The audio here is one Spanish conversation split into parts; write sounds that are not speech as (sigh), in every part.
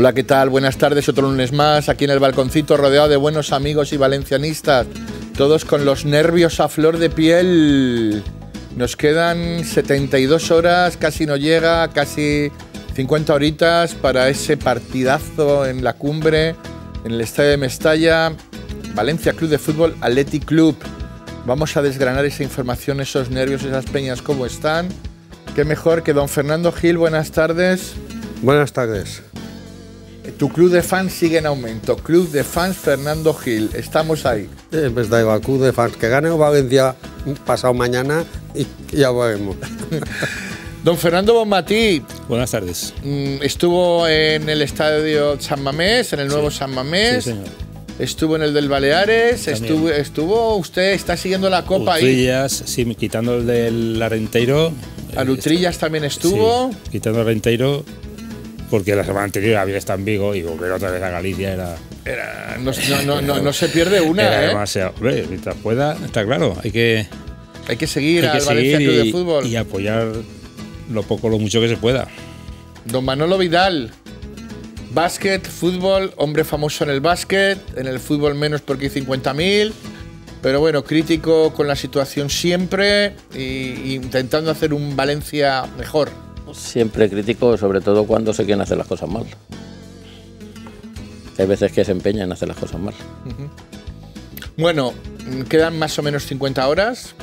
Hola, ¿qué tal? Buenas tardes, otro lunes más, aquí en el balconcito, rodeado de buenos amigos y valencianistas, todos con los nervios a flor de piel. Nos quedan 72 horas, casi no llega, casi 50 horitas para ese partidazo en la cumbre, en el estadio de Mestalla, Valencia Club de Fútbol Athletic Club. Vamos a desgranar esa información, esos nervios, esas peñas, cómo están. Qué mejor que don Fernando Gil, buenas tardes. Buenas tardes. Tu club de fans sigue en aumento. Club de fans Fernando Gil. Estamos ahí. pues da igual, club de fans. Que gane o Valencia pasado mañana y ya veremos. (laughs) Don Fernando Bonmatí. Buenas tardes. Mm, estuvo en el estadio San Mamés, en el nuevo San Mamés. Sí, señor. Estuvo en el del Baleares, estuvo, estuvo, usted está siguiendo la copa Utrillas, ahí. quitando el del Arenteiro. Alutrillas eh, también estuvo. quitando quitando Arenteiro, porque la semana anterior había estado en Vigo y volver otra vez a Galicia era. no, no, no, se pierde una. Era ¿eh? demasiado. mientras pueda, está claro, hay que. Hay que seguir al Valencia Club de Fútbol. Y apoyar lo poco, lo mucho que se pueda. Don Manolo Vidal. Básquet, fútbol, hombre famoso en el básquet, en el fútbol menos porque hay 50.000, pero bueno, crítico con la situación siempre e intentando hacer un Valencia mejor siempre crítico sobre todo cuando se quieren hacer las cosas mal. Hay veces que se empeñan en hacer las cosas mal. Bueno, quedan más o menos 50 horas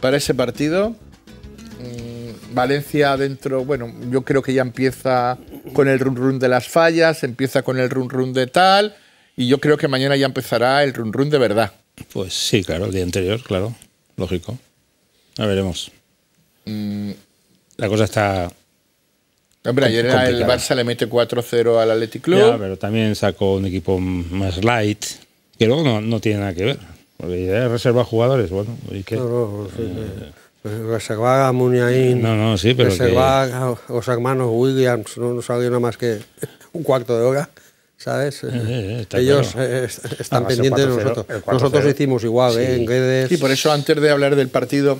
para ese partido. Mm, Valencia dentro, bueno, yo creo que ya empieza con el run run de las fallas, empieza con el run run de tal, y yo creo que mañana ya empezará el run run de verdad. Pues sí, claro, el día anterior, claro, lógico. a veremos. Mm, la cosa está. Hombre, ayer el Barça le mete 4-0 al Athletic Club. pero también sacó un equipo más light, que luego no, tiene nada que ver. reserva jugadores, bueno, ¿y No, no, eh, No, no, sí, pero. que... los hermanos Williams, no nos nada más que (laughs) un cuarto de hora. ¿Sabes? Eh, eh, Ellos están pendientes de nosotros. Nosotros hicimos igual, ¿eh? Sí, por eso antes de hablar del partido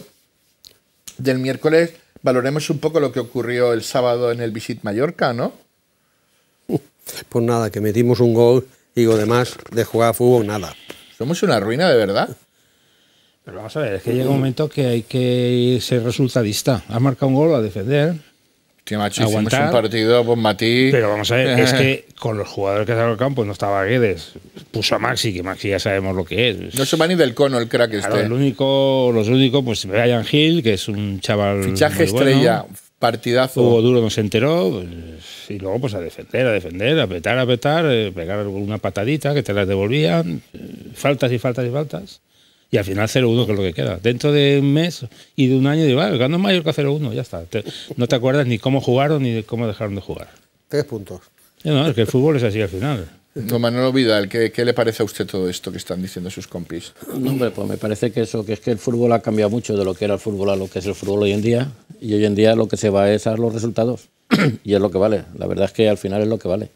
del miércoles, valoremos un poco lo que ocurrió el sábado en el Visit Mallorca, ¿no? Pues nada, que metimos un gol y lo demás de jugar a fútbol, nada. Somos una ruina de verdad. Pero vamos a ver, es que llega un momento que hay que ser resultadista. Has marcado un gol a defender Tío, macho, un partido pues Matí. Pero vamos a ver, es (laughs) que con los jugadores que salieron al campo no estaba Guedes. Puso a Maxi, que Maxi ya sabemos lo que es. No se va ni del cono el crack este. El único, los únicos, pues Brian Hill, que es un chaval. Fichaje estrella, partidazo. Hubo Duro se enteró. Pues, y luego, pues a defender, a defender, a apretar, a apretar, eh, pegar una patadita que te las devolvían. Eh, faltas y faltas y faltas. Y al final 0-1, que es lo que queda. Dentro de un mes y de un año, digo, mayor ganó que 0-1, ya está. no te acuerdas ni cómo jugaron ni de cómo dejaron de jugar. Tres puntos. Eh, no, es que el fútbol es así al final. Toma, Manolo Vidal, ¿qué, ¿qué, le parece a usted todo esto que están diciendo sus compis? hombre, pues me parece que eso, que es que el fútbol ha cambiado mucho de lo que era el fútbol a lo que es el fútbol hoy en día. Y hoy en día lo que se va es a los resultados. (clears throat) y es lo que vale. La verdad es que al final es lo que vale.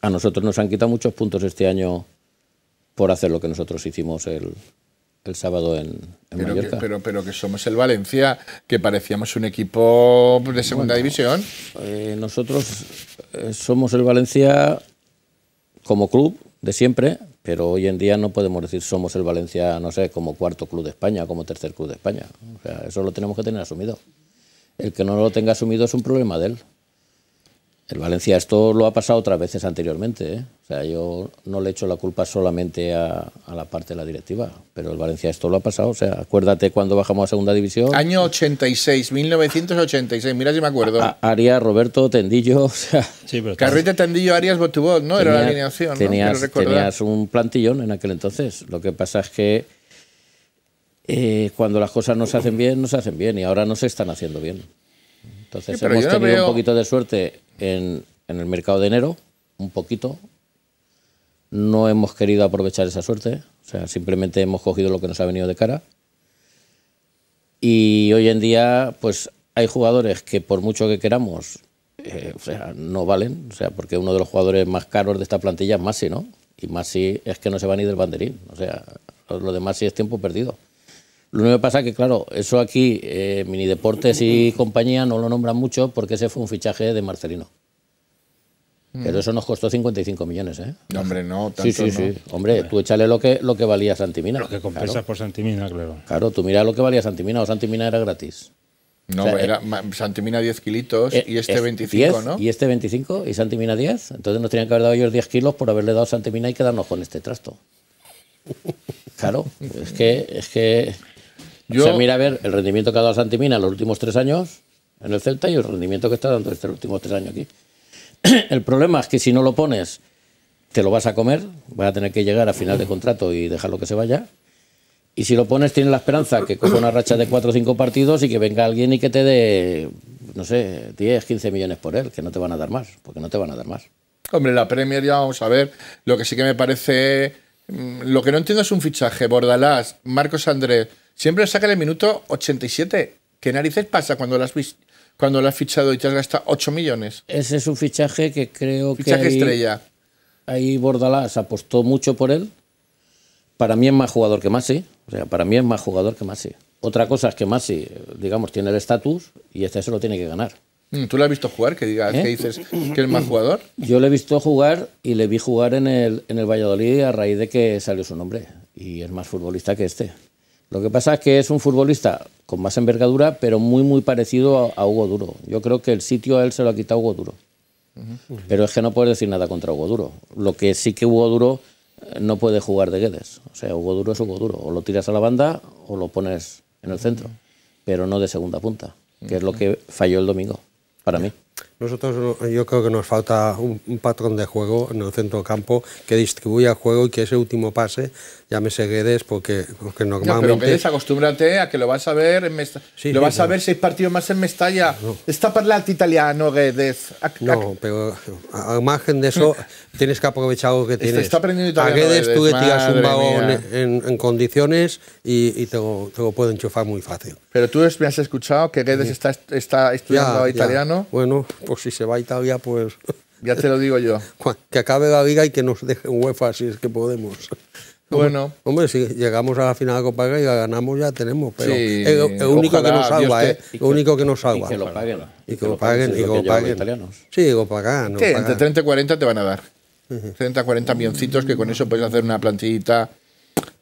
A nosotros nos han quitado muchos puntos este año por hacer lo que nosotros hicimos el, el sábado en, pero Que, pero, que somos el Valencia, que parecíamos un equipo de segunda división. Eh, nosotros eh, somos el Valencia como club de siempre, pero hoy en día no podemos decir somos el Valencia, no sé, como cuarto club de España, como tercer club de España. eso lo tenemos que tener asumido. El que no lo tenga asumido es un problema de él. El Valencia esto lo ha pasado otras veces anteriormente. ¿eh? O sea, yo no le echo la culpa solamente a, la parte de la directiva, pero el Valencia esto lo ha pasado. O sea, acuérdate cuando bajamos a segunda división. Año 86, 1986, mira si me acuerdo. Arias, Roberto, Tendillo. (laughs) O sea, Carrete, Tendillo, Arias, Botubot, ¿no? Era la alineación. Tenías, un plantillón en aquel entonces. Lo que pasa es que. Eh, cuando las cosas no se hacen bien, no se hacen bien y ahora no se están haciendo bien. Entonces hemos tenido un poquito de suerte en, el mercado de enero, un poquito. No hemos querido aprovechar esa suerte, o sea, simplemente hemos cogido lo que nos ha venido de cara. Y hoy en día, pues hay jugadores que por mucho que queramos, eh, o sea, no valen, o sea, porque uno de los jugadores más caros de esta plantilla es Masi ¿no? Y Masi es que no se va ni del banderín, o sea, lo de Masi es tiempo perdido. Lo único que pasa que, claro, eso aquí, eh, deportes y compañía no lo nombran mucho porque ese fue un fichaje de Marcelino. Mm. Pero eso nos costó 55 millones, ¿eh? hombre, no, tanto Sí, sí, sí. Hombre, tú échale lo que, lo que valía Santimina. Lo que compensas por Santimina, claro. Claro, tú mira lo que valía Santimina o Santimina era gratis. No, era eh, Santimina 10 kilitos eh, y este 25, ¿no? Y este 25 y Santimina 10. Entonces nos tenían que haber dado ellos 10 kilos por haberle dado Santimina y quedarnos con este trasto. Claro, es que, es que yo... mira a ver el rendimiento que ha dado Santimina en los últimos tres años en el Celta y el rendimiento que está dando este último tres años aquí. (clears throat) El problema es que si no lo pones, te lo vas a comer, vas a tener que llegar a final de contrato y dejarlo que se vaya. Y si lo pones, tienes la esperanza que coja una racha de cuatro o cinco partidos y que venga alguien y que te dé, no sé, 10, 15 millones por él, que no te van a dar más, porque no te van a dar más. Hombre, la Premier ya vamos a ver. Lo que sí que me parece. Mm, lo que no entiendo es un fichaje. Bordalás, Marcos Andrés, Siempre saca el minuto 87. ¿Qué narices pasa cuando lo has, fichado y te has gastado 8 millones? Ese es un fichaje que creo que. Fichaje estrella. Ahí Bordalás apostó mucho por él. Para mí es más jugador que Masi. O sea, para mí es más jugador que Masi. Otra cosa es que Masi, digamos, tiene el estatus y este se lo tiene que ganar. Mm, ¿Tú lo has visto jugar? Que digas, que ¿Eh? dices que es más jugador. (clears throat) Yo le he visto jugar y le vi jugar en el, en el Valladolid a raíz de que salió su nombre. Y es más futbolista que este. Lo que pasa es que es un futbolista con más envergadura, pero muy, muy parecido a, Hugo Duro. Yo creo que el sitio a él se lo ha quitado Hugo Duro. Pero es que no puedes decir nada contra Hugo Duro. Lo que sí que Hugo Duro eh, no puede jugar de Guedes. O sea, Hugo Duro es Hugo Duro. O lo tiras a la banda o lo pones en el centro, pero no de segunda punta, que es lo que falló el domingo, para mí. Nosotros yo creo que nos falta un, patrón de juego en el centro campo que distribuya el juego y que ese último pase llámese Guedes porque, porque normalmente... No, pero Guedes, acostúmbrate a que lo vas a ver en Mestalla. Sí, lo vas a ver seis partidos más en Mestalla. No. Está alto italiano, Guedes. no, pero al margen de eso (laughs) tienes que aprovechar lo que este tienes. está aprendiendo italiano, a Guedes, tú le tiras un balón en condiciones y, te, lo, te, puedo enchufar muy fácil. Pero tú me has escuchado que Gedes está, está, estudiando italiano. Bueno, pues si se va a Italia, pues... (laughs) Ya te lo digo yo. (laughs) Que acabe la liga y que nos deje UEFA si es que podemos. (laughs) Bueno. Hombre, si llegamos a la final de Copa y la ganamos, ya tenemos. Pero sí, es lo único que nos salva, ¿eh? Lo único que nos salva. Y que lo paguen. Y que lo paguen. Y que lo paguen. Sí, lo pagan. Entre 30 y 40 te van a dar. 30, 40 milloncitos que con eso puedes hacer una plantillita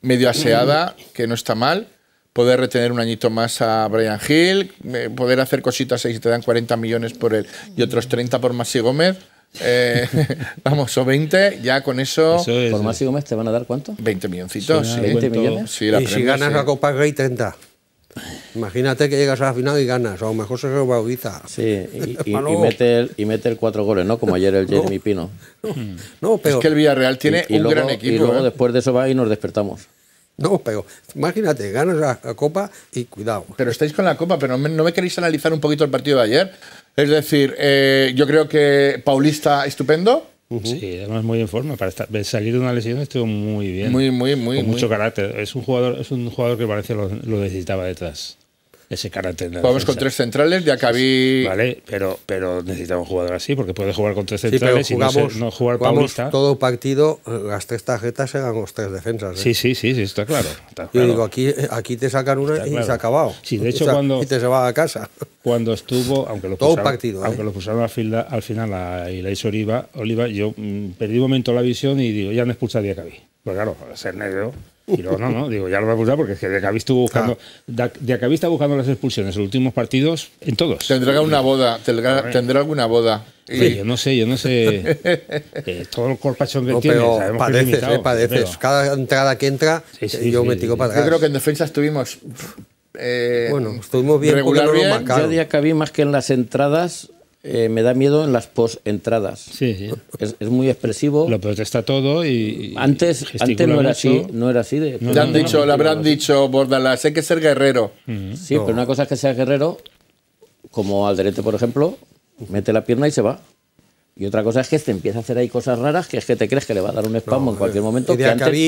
medio aseada, que no está mal. Poder retener un añito más a Brian Hill, eh, poder hacer cositas ahí si te dan 40 millones por él y otros 30 por Masi Gómez. Eh, (laughs) vamos, o 20, ya con eso. por Masi Gómez te van a dar cuánto? 20 milloncitos. Sí, 20 millones. Sí, y si ganas la Copa y 30. Imagínate que llegas a la final y ganas, o a lo mejor se revaloriza. Sí, y, (laughs) y, y, mete y cuatro goles, ¿no? Como ayer el (laughs) Jeremy Pino. No, mm. pero. Es que el Villarreal tiene un gran equipo. Y luego ¿eh? después de eso va y nos despertamos. No, pero imagínate, ganas la, Copa y cuidado. Pero estáis con la Copa, pero no me, queréis analizar un poquito el partido de ayer. Es decir, eh, yo creo que Paulista estupendo, Sí, además muy en forma. Para salir de una lesión estuvo muy bien. Muy, muy, muy. Con mucho carácter. Es un jugador, es un jugador que parece lo necesitaba detrás ese carácter. Vamos con tres centrales, ya acabí Vale, pero, pero necesitamos jugador así, porque puede jugar con tres centrales y no, jugar jugar todo partido, las tres tarjetas eran los tres defensas. ¿eh? Sí, sí, sí, sí está, claro, Yo digo, aquí, aquí te sacan una y se ha acabado. Sí, de hecho, cuando. Y te se va a casa. Cuando estuvo, aunque lo (laughs) todo pusieron, partido, ¿eh? aunque lo pusieron al, final, al final a Oliva, Oliva, yo mm, perdí un momento la visión y digo, ya no expulsaría a pues claro, ser negro. Y luego, no, no, digo, ya lo va a buscar porque es que habéis estuvo buscando. Ah. está buscando las expulsiones en los últimos partidos, en todos. Tendrá alguna boda, tendrá, alguna boda. yo no sé, yo no sé. (laughs) todo el corpachón que tiene, padeces, que eh, padeces. Cada entrada que entra, yo me tiro para atrás. Yo creo que en defensa estuvimos. Eh, bueno, estuvimos bien regular bien. Yo más que en las entradas eh, me da miedo en las post-entradas sí. Es, muy expresivo. Lo protesta todo y. Antes, no era así. No era así. han dicho, le habrán dicho, Bordalás, hay que ser guerrero. Sí, pero una cosa es que seas guerrero, como Alderete, por ejemplo, mete la pierna y se va. Y otra cosa es que te empieza a hacer ahí cosas raras que es que te crees que le va a dar un espasmo en cualquier eh, momento que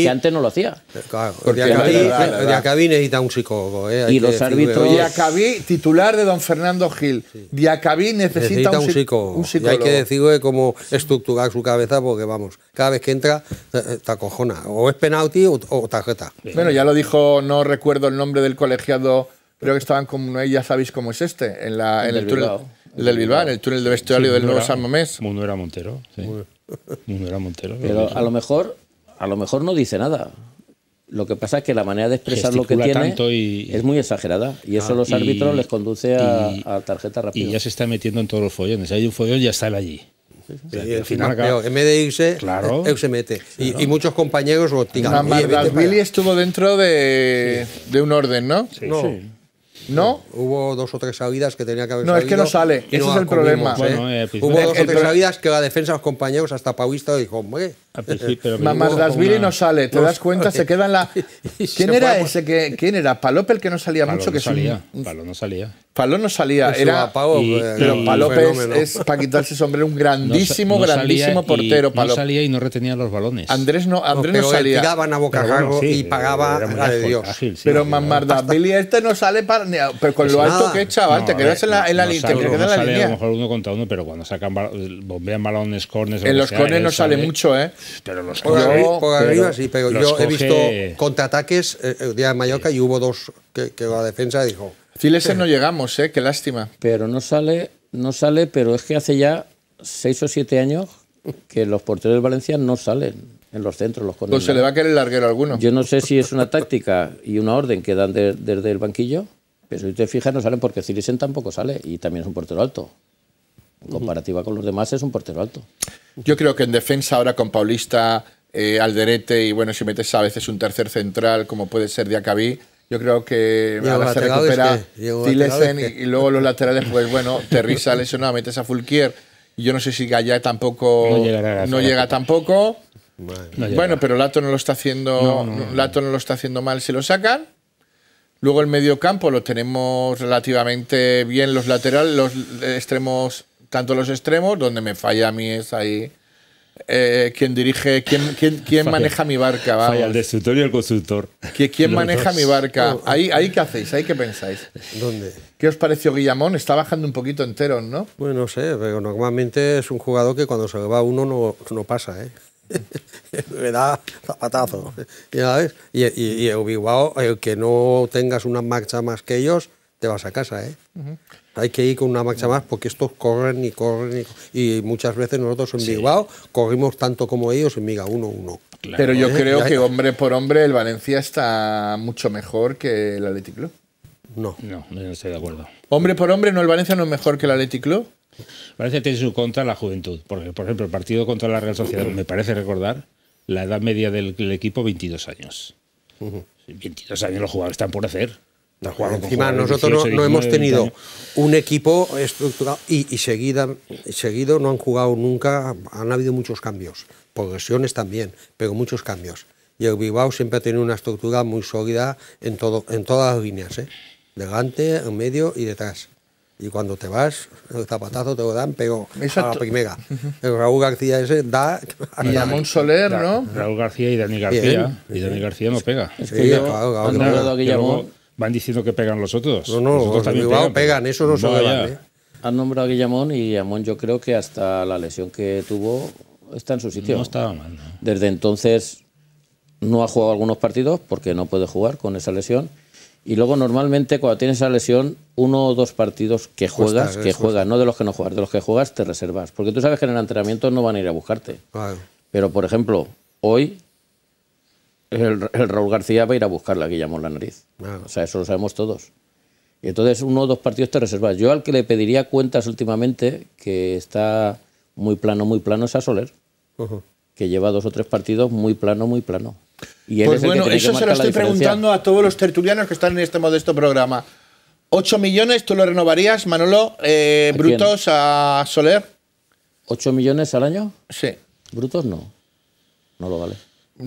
antes, no lo hacía. Eh, claro, Diacabí, necesita un psicólogo. Eh, y los árbitros. Diacabí, titular de don Fernando Gil. Diacabí necesita, un, psicólogo. Y hay que decirle cómo estructurar su cabeza porque, vamos, cada vez que entra te cojona O es penalti o, tarjeta. Bueno, ya lo dijo, no recuerdo el nombre del colegiado, creo que estaban como ahí ya sabéis cómo es este, en, la, en, el túnel. El del Bilbao, el túnel de vestuario del nuevo San Mamés. Mundo era Montero. Sí. Mundo era Montero. Pero a lo mejor, a lo mejor no dice nada. Lo que pasa es que la manera de expresar lo que tiene es muy exagerada y eso a ah, los árbitros les conduce a, a, tarjeta rápida. Y ya se está metiendo en todos los follones. Hay un follón ya está allí. Y al final en vez de irse, claro. Eh, él se mete. Y, muchos compañeros lo tiran. Billy estuvo dentro de, un orden, ¿no? sí. sí. ¿No? Hubo dos o tres salidas que tenía que haber No, es que no sale. Ese es el problema. Eh, Hubo dos o tres salidas que la defensa de los compañeros hasta Paulista dijo, hombre. Eh, Mamardasvili no sale, te das cuenta, se (laughs) queda en la. ¿Quién era ese que.? ¿Quién era? Palopel el que no salía mucho. que salía. no salía. Palop no salía. Era, eh, pero es, para quitarse sombrero, un grandísimo, grandísimo portero. No salía y no retenía los balones. Andrés no, Andrés no, salía. a Boca y pagaba a Dios. pero Mamardasvili, este no sale para, pero con lo alto que es, chaval, no, te quedas en la, en la, no te sale, la línea. A lo mejor uno contra uno, pero cuando sacan bombean balones, cornes. En los corners cornes no sale, mucho, ¿eh? Pero los Por, arriba sí, pero yo he visto contraataques el eh, eh, día de Mallorca y hubo dos que, la defensa dijo. Fileser no llegamos, ¿eh? Qué lástima. Pero no sale, no sale, pero es que hace ya seis o siete años que los porteros de Valencia no salen en los centros, los Pues se le va a caer el larguero alguno. Yo no sé si es una táctica y una orden que dan desde el banquillo pero si te fijas, no salen porque Cirisen tampoco sale y también es un portero alto. En comparativa con los demás, es un portero alto. Yo creo que en defensa ahora con Paulista, eh, Alderete y bueno, si metes a veces un tercer central, como puede ser Diacabí, yo creo que ahora se recupera es y, luego los laterales, pues bueno, eso lesionado, metes a Fulquier. Y yo no sé si Gaya tampoco. No, llega tampoco. Bueno, pero Lato no lo está haciendo. Lato no lo está haciendo mal si lo sacan. Luego el mediocampo lo tenemos relativamente bien los laterales, los extremos, tanto los extremos, donde me falla a mí es ahí. Eh, quien dirige, quién, quién, maneja mi barca. Falla el destructor y el constructor. ¿Quién, maneja mi barca? Oh. Ahí, ahí qué hacéis, ahí qué pensáis. ¿Dónde? ¿Qué os pareció Guillamón? Está bajando un poquito entero, ¿no? Bueno, no sé, pero normalmente es un jugador que cuando se va uno no, no pasa, ¿eh? (laughs) me da zapatazo. Y, y, y el que no tengas una marcha más que ellos, te vas a casa. ¿eh? Hay que ir con una marcha más porque estos corren y corren. Y, muchas veces nosotros en sí. Bilbao corrimos tanto como ellos en Miga 1-1. Pero yo ¿Eh? creo que hombre por hombre el Valencia está mucho mejor que el Athletic Club. No. No, estoy de acuerdo. Hombre por hombre, ¿no? El Valencia no es mejor que el Athletic Club. Parece que tiene su contra la juventud. Porque, por ejemplo, el partido contra la Real Sociedad, me parece recordar, la edad media del, equipo, 22 años. 22 años los jugadores están por hacer. encima nosotros no, hemos tenido un equipo estructurado y, seguida, seguido no han jugado nunca, han habido muchos cambios, progresiones también, pero muchos cambios. Y el Bilbao siempre ha tenido una estructura muy sólida en, todo, en todas las líneas, ¿eh? delante, en medio y detrás y cuando te vas, el zapatazo te lo dan, pero Esa a la primera. El Raúl García ese da. Y Ramón Soler, ¿no? Raúl García y Dani García. Y Dani García no pega. Sí, que Han claro, a Guillamón… van diciendo que pegan los otros. No, no, los otros también pegan, eso no se ¿eh? Han nombrado a Guillamón y Guillamón yo creo que hasta la lesión que tuvo está en su sitio. No estaba mal. No. Desde entonces no ha jugado algunos partidos porque no puede jugar con esa lesión y luego normalmente cuando tienes esa lesión, uno o dos partidos que juegas, que juegas, no de los que no juegas, de los que juegas te reservas. Porque tú sabes que en el entrenamiento no van a ir a buscarte. Pero, por ejemplo, hoy el, Raúl García va a ir a buscarla, que llamamos la nariz. O sea, eso lo sabemos todos. Y entonces uno o dos partidos te reservas. Yo al que le pediría cuentas últimamente, que está muy plano, muy plano, es a Soler, que lleva dos o tres partidos muy plano, muy plano pues bueno, eso se lo estoy preguntando a todos los tertulianos que están en este modesto programa. ¿8 millones tú lo renovarías, Manolo, eh, brutos a Soler? ¿8 millones al año? Sí. ¿Brutos no? No lo vale.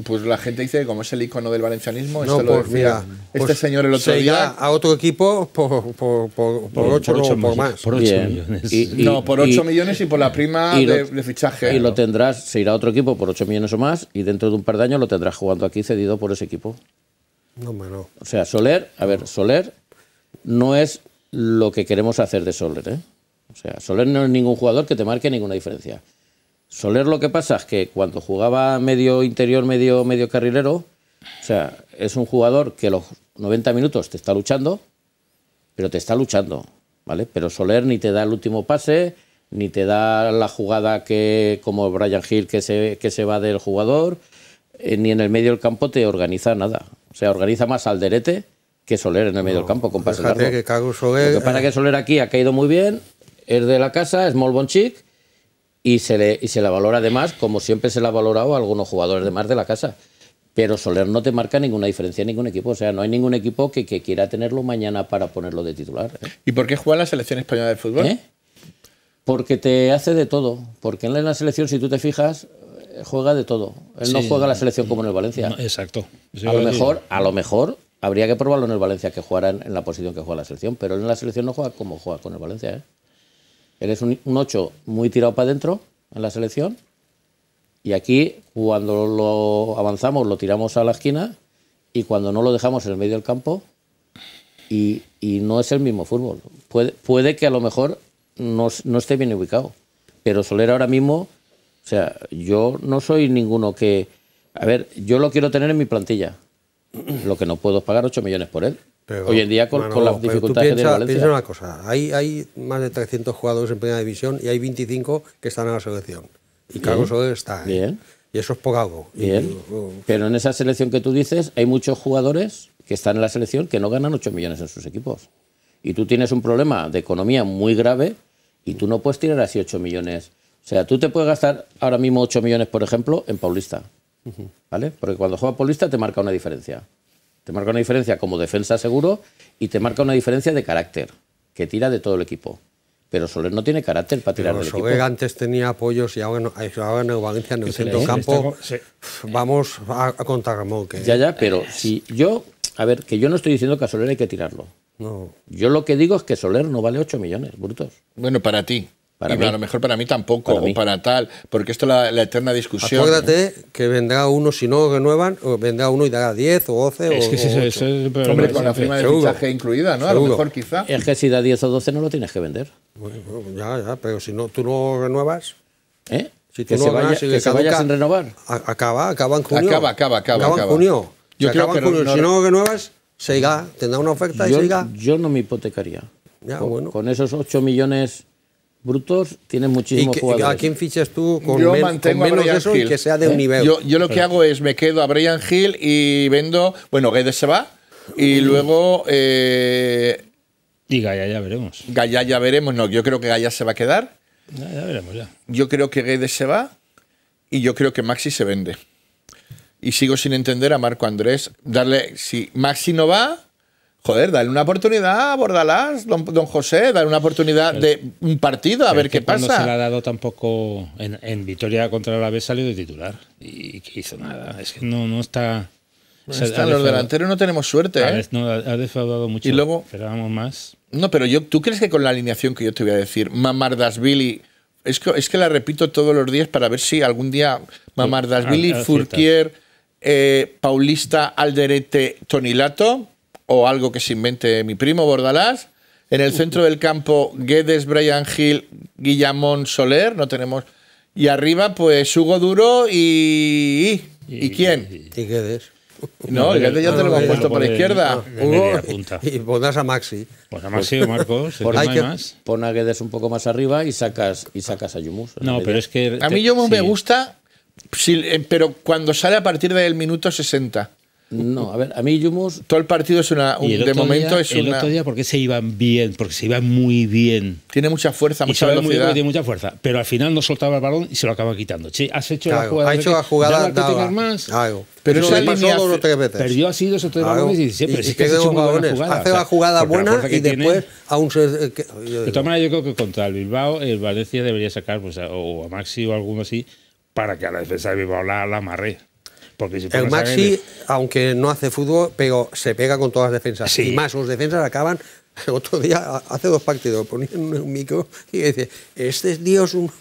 Pues la gente dice que como es el icono del valencianismo, pues este pues señor el otro día. a otro equipo por, por, 8, por más. millones. no, por 8 millones y por la prima de, fichaje. Y lo tendrás, se irá a otro equipo por 8 millones o más y dentro de un par de años lo tendrás jugando aquí cedido por ese equipo. No, no. O sea, Soler, a ver, Soler no es lo que queremos hacer de Soler, ¿eh? O sea, Soler no es ningún jugador que te marque ninguna diferencia. Soler lo que pasa es que cuando jugaba medio interior, medio, medio carrilero, o sea, es un jugador que los 90 minutos te está luchando, pero te está luchando, ¿vale? Pero Soler ni te da el último pase, ni te da la jugada que como Brian Hill que se, que se va del jugador, eh, ni en el medio del campo te organiza nada. O sea, organiza más al derete que Soler en el medio del campo con pases Que que Soler aquí ha caído muy bien, es de la casa, es Molbonchik y se, le, y se la valora además, como siempre se la ha valorado a algunos jugadores de más de la casa. Pero Soler no te marca ninguna diferencia en ningún equipo. O sea, no hay ningún equipo que, quiera tenerlo mañana para ponerlo de titular. ¿eh? ¿Y por qué juega la selección española de fútbol? ¿Eh? Porque te hace de todo. Porque en la selección, si tú te fijas, juega de todo. Él no juega la selección como en el Valencia. exacto. a lo, mejor, a lo mejor habría que probarlo en el Valencia que jugara en, la posición que juega la selección. Pero él en la selección no juega como juega con el Valencia. ¿eh? Él es un, 8 muy tirado para adentro en la selección. Y aquí, cuando lo avanzamos, lo tiramos a la esquina. Y cuando no lo dejamos en el medio del campo. Y, no es el mismo fútbol. Puede, puede que a lo mejor no, no esté bien ubicado. Pero Soler ahora mismo. O sea, yo no soy ninguno que. A ver, yo lo quiero tener en mi plantilla. Lo que no puedo pagar 8 millones por él. Hoy en día, con, las dificultades que tiene Valencia. Piensa una cosa: hay, más de 300 jugadores en primera división y hay 25 que están en la selección. Y Carlos Soler está. Bien. Y eso es poco oh. Pero en esa selección que tú dices, hay muchos jugadores que están en la selección que no ganan 8 millones en sus equipos. Y tú tienes un problema de economía muy grave y tú no puedes tirar así 8 millones. O sea, tú te puedes gastar ahora mismo 8 millones, por ejemplo, en Paulista. ¿Vale? Porque cuando juega Paulista te marca una diferencia. Te marca una diferencia como defensa seguro y te marca una diferencia de carácter, que tira de todo el equipo. Pero Soler no tiene carácter para tirar del equipo. antes tenía apoyos y ahora en eh, Valencia en el centro campo vamos a, contar Ramón. Que... Ya, ya, pero si yo... A ver, que yo no estoy diciendo que a Soler hay que tirarlo. No. Yo lo que digo es que Soler no vale 8 millones brutos. Bueno, para ti a lo mejor para mí tampoco, para para tal, porque esto es la, eterna discusión. Acuérdate que vendrá uno, si no renuevan, vendrá uno y da 10 o 12 es Que si eso, es Hombre, con la firma de fichaje incluida, ¿no? A lo mejor quizá. Es que si da 10 o 12 no lo tienes que vender. Bueno, ya, ya, pero si no, tú no renuevas. ¿Eh? Si tú que no se vaya, que sin renovar. Acaba, acaba en junio. Acaba, acaba, acaba. Acaba en junio. Yo creo que No, si no renuevas, se irá, tendrá una oferta y se irá. Yo no me hipotecaría. Ya, bueno. con esos 8 millones brutos, tienes muchísimos ¿Y ¿A quién fichas tú yo mantengo menos de que sea de un ¿Eh? nivel? Yo, lo que hago es me quedo a Brian Hill y vendo. Bueno, Guedes se va y mm. luego. Eh, y Gaya ya veremos. Gaya ya veremos, no. Yo creo que Gaya se va a quedar. Ya, veremos, ya. Yo creo que Guedes se va y yo creo que Maxi se vende. Y sigo sin entender a Marco Andrés. Darle. Si Maxi no va joder, dale una oportunidad a Bordalás, don, José, dale una oportunidad de un partido, a ver qué pasa. No se le ha dado tampoco en, en victoria contra la B salió de titular y que hizo nada. Es que no, no está. los delanteros no tenemos suerte. ha ¿eh? defraudado mucho. Y luego. Esperábamos más. No, pero yo, ¿tú crees que con la alineación que yo te voy a decir, Mamardasvili. Es que, es que la repito todos los días para ver si algún día Mamardasvili, Furquier, eh, Paulista, Alderete, Tonilato o algo que se invente mi primo Bordalás. En el centro del campo, Guedes, Brian Hill, Guillamón, Soler, no tenemos. Y arriba, pues Hugo Duro y. ¿Y, quién? Y Guedes. No, Guedes ya te lo hemos puesto para la izquierda. Y pones a Maxi. Pues a Maxi o Marcos. Pon a Guedes un poco más arriba y sacas, y sacas a Yumus. No, pero es que. A mí Yumus me gusta, pero cuando sale a partir del minuto 60. No, a ver, a mí Jumus... Todo el partido es una... Un, de momento día, es el otro día porque se iban bien, porque se iban muy bien. Tiene mucha fuerza, mucha velocidad. Muy bien, tiene mucha fuerza, pero al final no soltaba el balón y se lo acaba quitando. Che, has hecho la jugada... Ha hecho la jugada... más, algo. Pero, no ha pasó dos o tres veces. Perdió ha sido o tres balones y dice, pero y, Hace una la jugada buena y después aún se... Eh, eh, de todas maneras, yo creo que contra el Bilbao, el Valencia debería sacar pues, o a Maxi o alguno así para que a la defensa de Bilbao la, la amarre el Maxi, aunque no hace fútbol, pero se pega con todas las defensas. Y más, sus defensas acaban (laughs) otro día, hace dos partidos, ponían un micro y dice, este es es un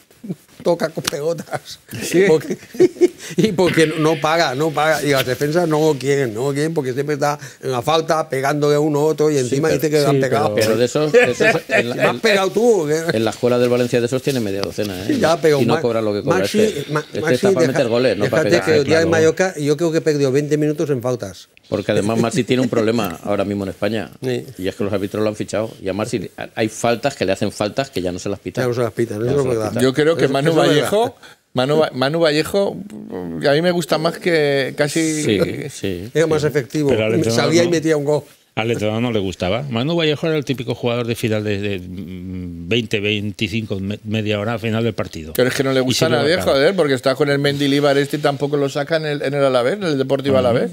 toca con pelotas. (laughs) Y, porque, no paga, no paga. Y las defensas no quieren, no quieren porque siempre está en la falta pegando de uno a otro y encima dice que han pegado. Pero, de esos. (laughs) en la, pegado tú. ¿eh? En la escuela del Valencia de esos tiene media docena. ¿eh? Ya, y no cobra lo que cobra. Maxi, este. Este está para meter goles, no para que el día de Mallorca yo creo que perdió 20 minutos en faltas. Porque además Marci tiene un problema ahora mismo en España. (laughs) Y es que los árbitros lo han fichado. Y a Marci hay faltas que le hacen faltas que ya no se las pitan. Ya no se las pitan, Yo creo que Manu Vallejo. Manu, mm, Vallejo, a mí me gusta más que casi. Sí, sí. Era más efectivo. Salía y metía un gol. Al no le gustaba. Manu Vallejo era el típico jugador de final de, 20, 25, mm, media hora final del partido. Pero es que no le gusta a nadie, joder, porque está con el Mendilibar este y tampoco lo saca en el, en en el Deportivo uh Alavés.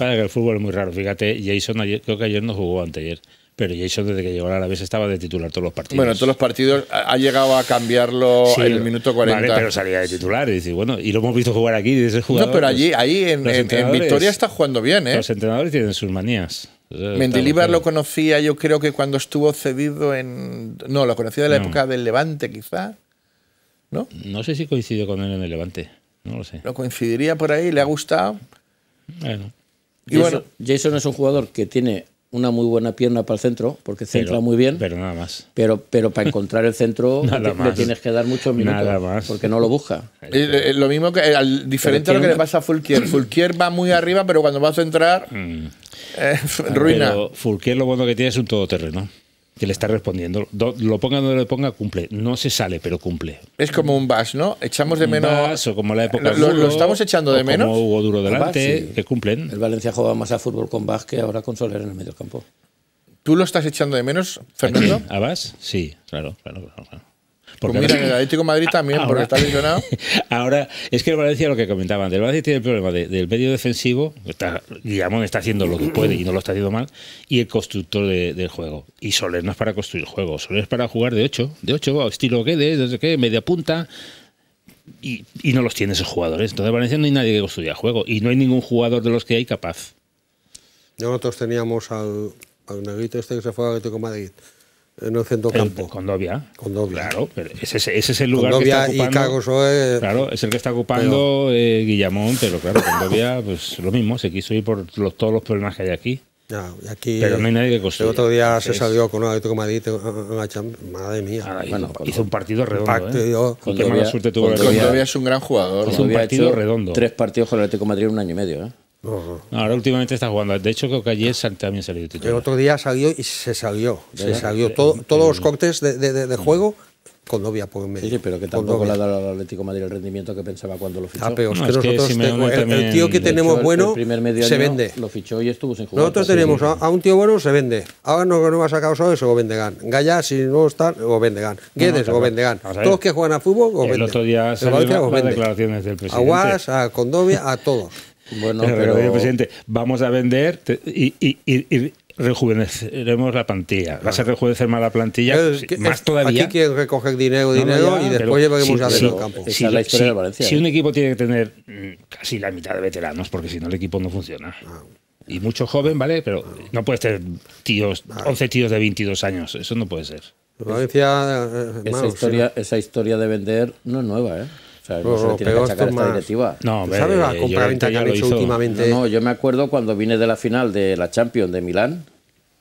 el fútbol es muy raro. Fíjate, Jason creo que ayer no jugó anteayer pero Jason desde que llegó a la vez estaba de titular todos los partidos. Bueno, todos los partidos ha llegado a cambiarlo en el minuto 40. Vale, pero salía de titular y bueno, y lo hemos visto jugar aquí, desde jugador. No, pero allí, ahí en, Victoria está jugando bien, ¿eh? Los entrenadores tienen sus manías. Mendilibar lo conocía, yo creo que cuando estuvo cedido en. No, lo conocía de la época del Levante, quizá. ¿No? No sé si coincidió con él en el Levante. No lo sé. Lo coincidiría por ahí, le ha gustado. Bueno. Y bueno. Jason es un jugador que tiene una muy buena pierna para el centro, porque centra muy bien. Pero nada más. Pero, pero para encontrar el centro (laughs) le, tienes que dar muchos minutos. Porque no lo busca. Eh, lo mismo que al diferente a lo que le pasa a Fulquier. Fulquier va muy arriba, pero cuando vas a entrar mm. eh, (laughs) ruina. Pero Fulquier lo bueno que tiene es un todoterreno que le está respondiendo. lo ponga donde lo ponga, cumple. No se sale, pero cumple. Es como un vas, ¿no? Echamos de menos. o como la época. Lo, lo estamos echando de menos. Como Hugo Duro delante, que cumplen. El Valencia juega más a fútbol con bas que ahora con Soler en el medio campo. ¿Tú lo estás echando de menos, Fernando? (clears throat) ¿A Bas Sí, claro, claro. claro. Porque el pues Atlético Madrid también, ah, ahora, porque está lesionado. (laughs) Ahora, es que el Valencia, lo que comentaban antes, el Valencia tiene el problema del medio defensivo, está, está haciendo lo que puede y no lo está haciendo mal, y el constructor del juego. Y Soler no es para construir juegos Soler es para jugar de 8, de 8, estilo que de, desde que media punta. Y, no los tiene esos jugadores. Entonces, en Valencia no hay nadie que construya juego y no hay ningún jugador de los que hay capaz. Nosotros teníamos al, al negrito este que se fue al Atlético Madrid en el centro campo. Condovia. Condovia. Claro, ese, ese, es el lugar que está ocupando. Y claro, es el que está ocupando eh, Guillamón, pero claro, Condovia, (laughs) pues lo mismo, se quiso ir por todos los problemas que hay aquí. pero no hay nadie que construya. El otro día se salió con un Atlético Madrid en la Champions. Madre mía. Ah, hizo, un partido redondo. Condobia eh. es un gran jugador. Hizo un partido redondo. Tres partidos con el Atlético Madrid en un año y medio. ¿eh? ahora últimamente está jugando. De hecho, creo que ayer también salió El otro día salió y se salió. se salió todos los cortes de, de, de juego con novia por medio. Sí, pero que tampoco le ha dado al Atlético Madrid el rendimiento que pensaba cuando lo fichó. Ah, pero es que nosotros el, tío que tenemos bueno se vende. Lo fichó y estuvo sin jugar. Nosotros tenemos a, un tío bueno, se vende. Ahora no, lo va a sacar solo eso, lo vendegan. Gaya, si no está, lo vendegan. Guedes, o vende vendegan. Todos que juegan a fútbol, lo vendegan. El otro día se declaraciones del presidente. A Guas, a Condovia, a todos. Bueno, pero, presidente, vamos a vender y, rejuveneceremos la plantilla. Vas a rejuvenecer más la plantilla, más todavía. Aquí quieres recoger dinero, dinero y después llevaremos a sí, el campo. Si, la historia de Valencia, si un ¿eh? equipo tiene que tener mm, casi la mitad de veteranos, porque si no el equipo no funciona. Ah. Y mucho joven, ¿vale? Pero no puedes tener tíos, 11 tíos de 22 años. Eso no puede ser. Valencia, eh, historia, esa historia de vender no es nueva, ¿eh? no, directiva. ¿Sabes la que han hecho últimamente? No, yo me acuerdo cuando vine de la final de la Champions de Milán,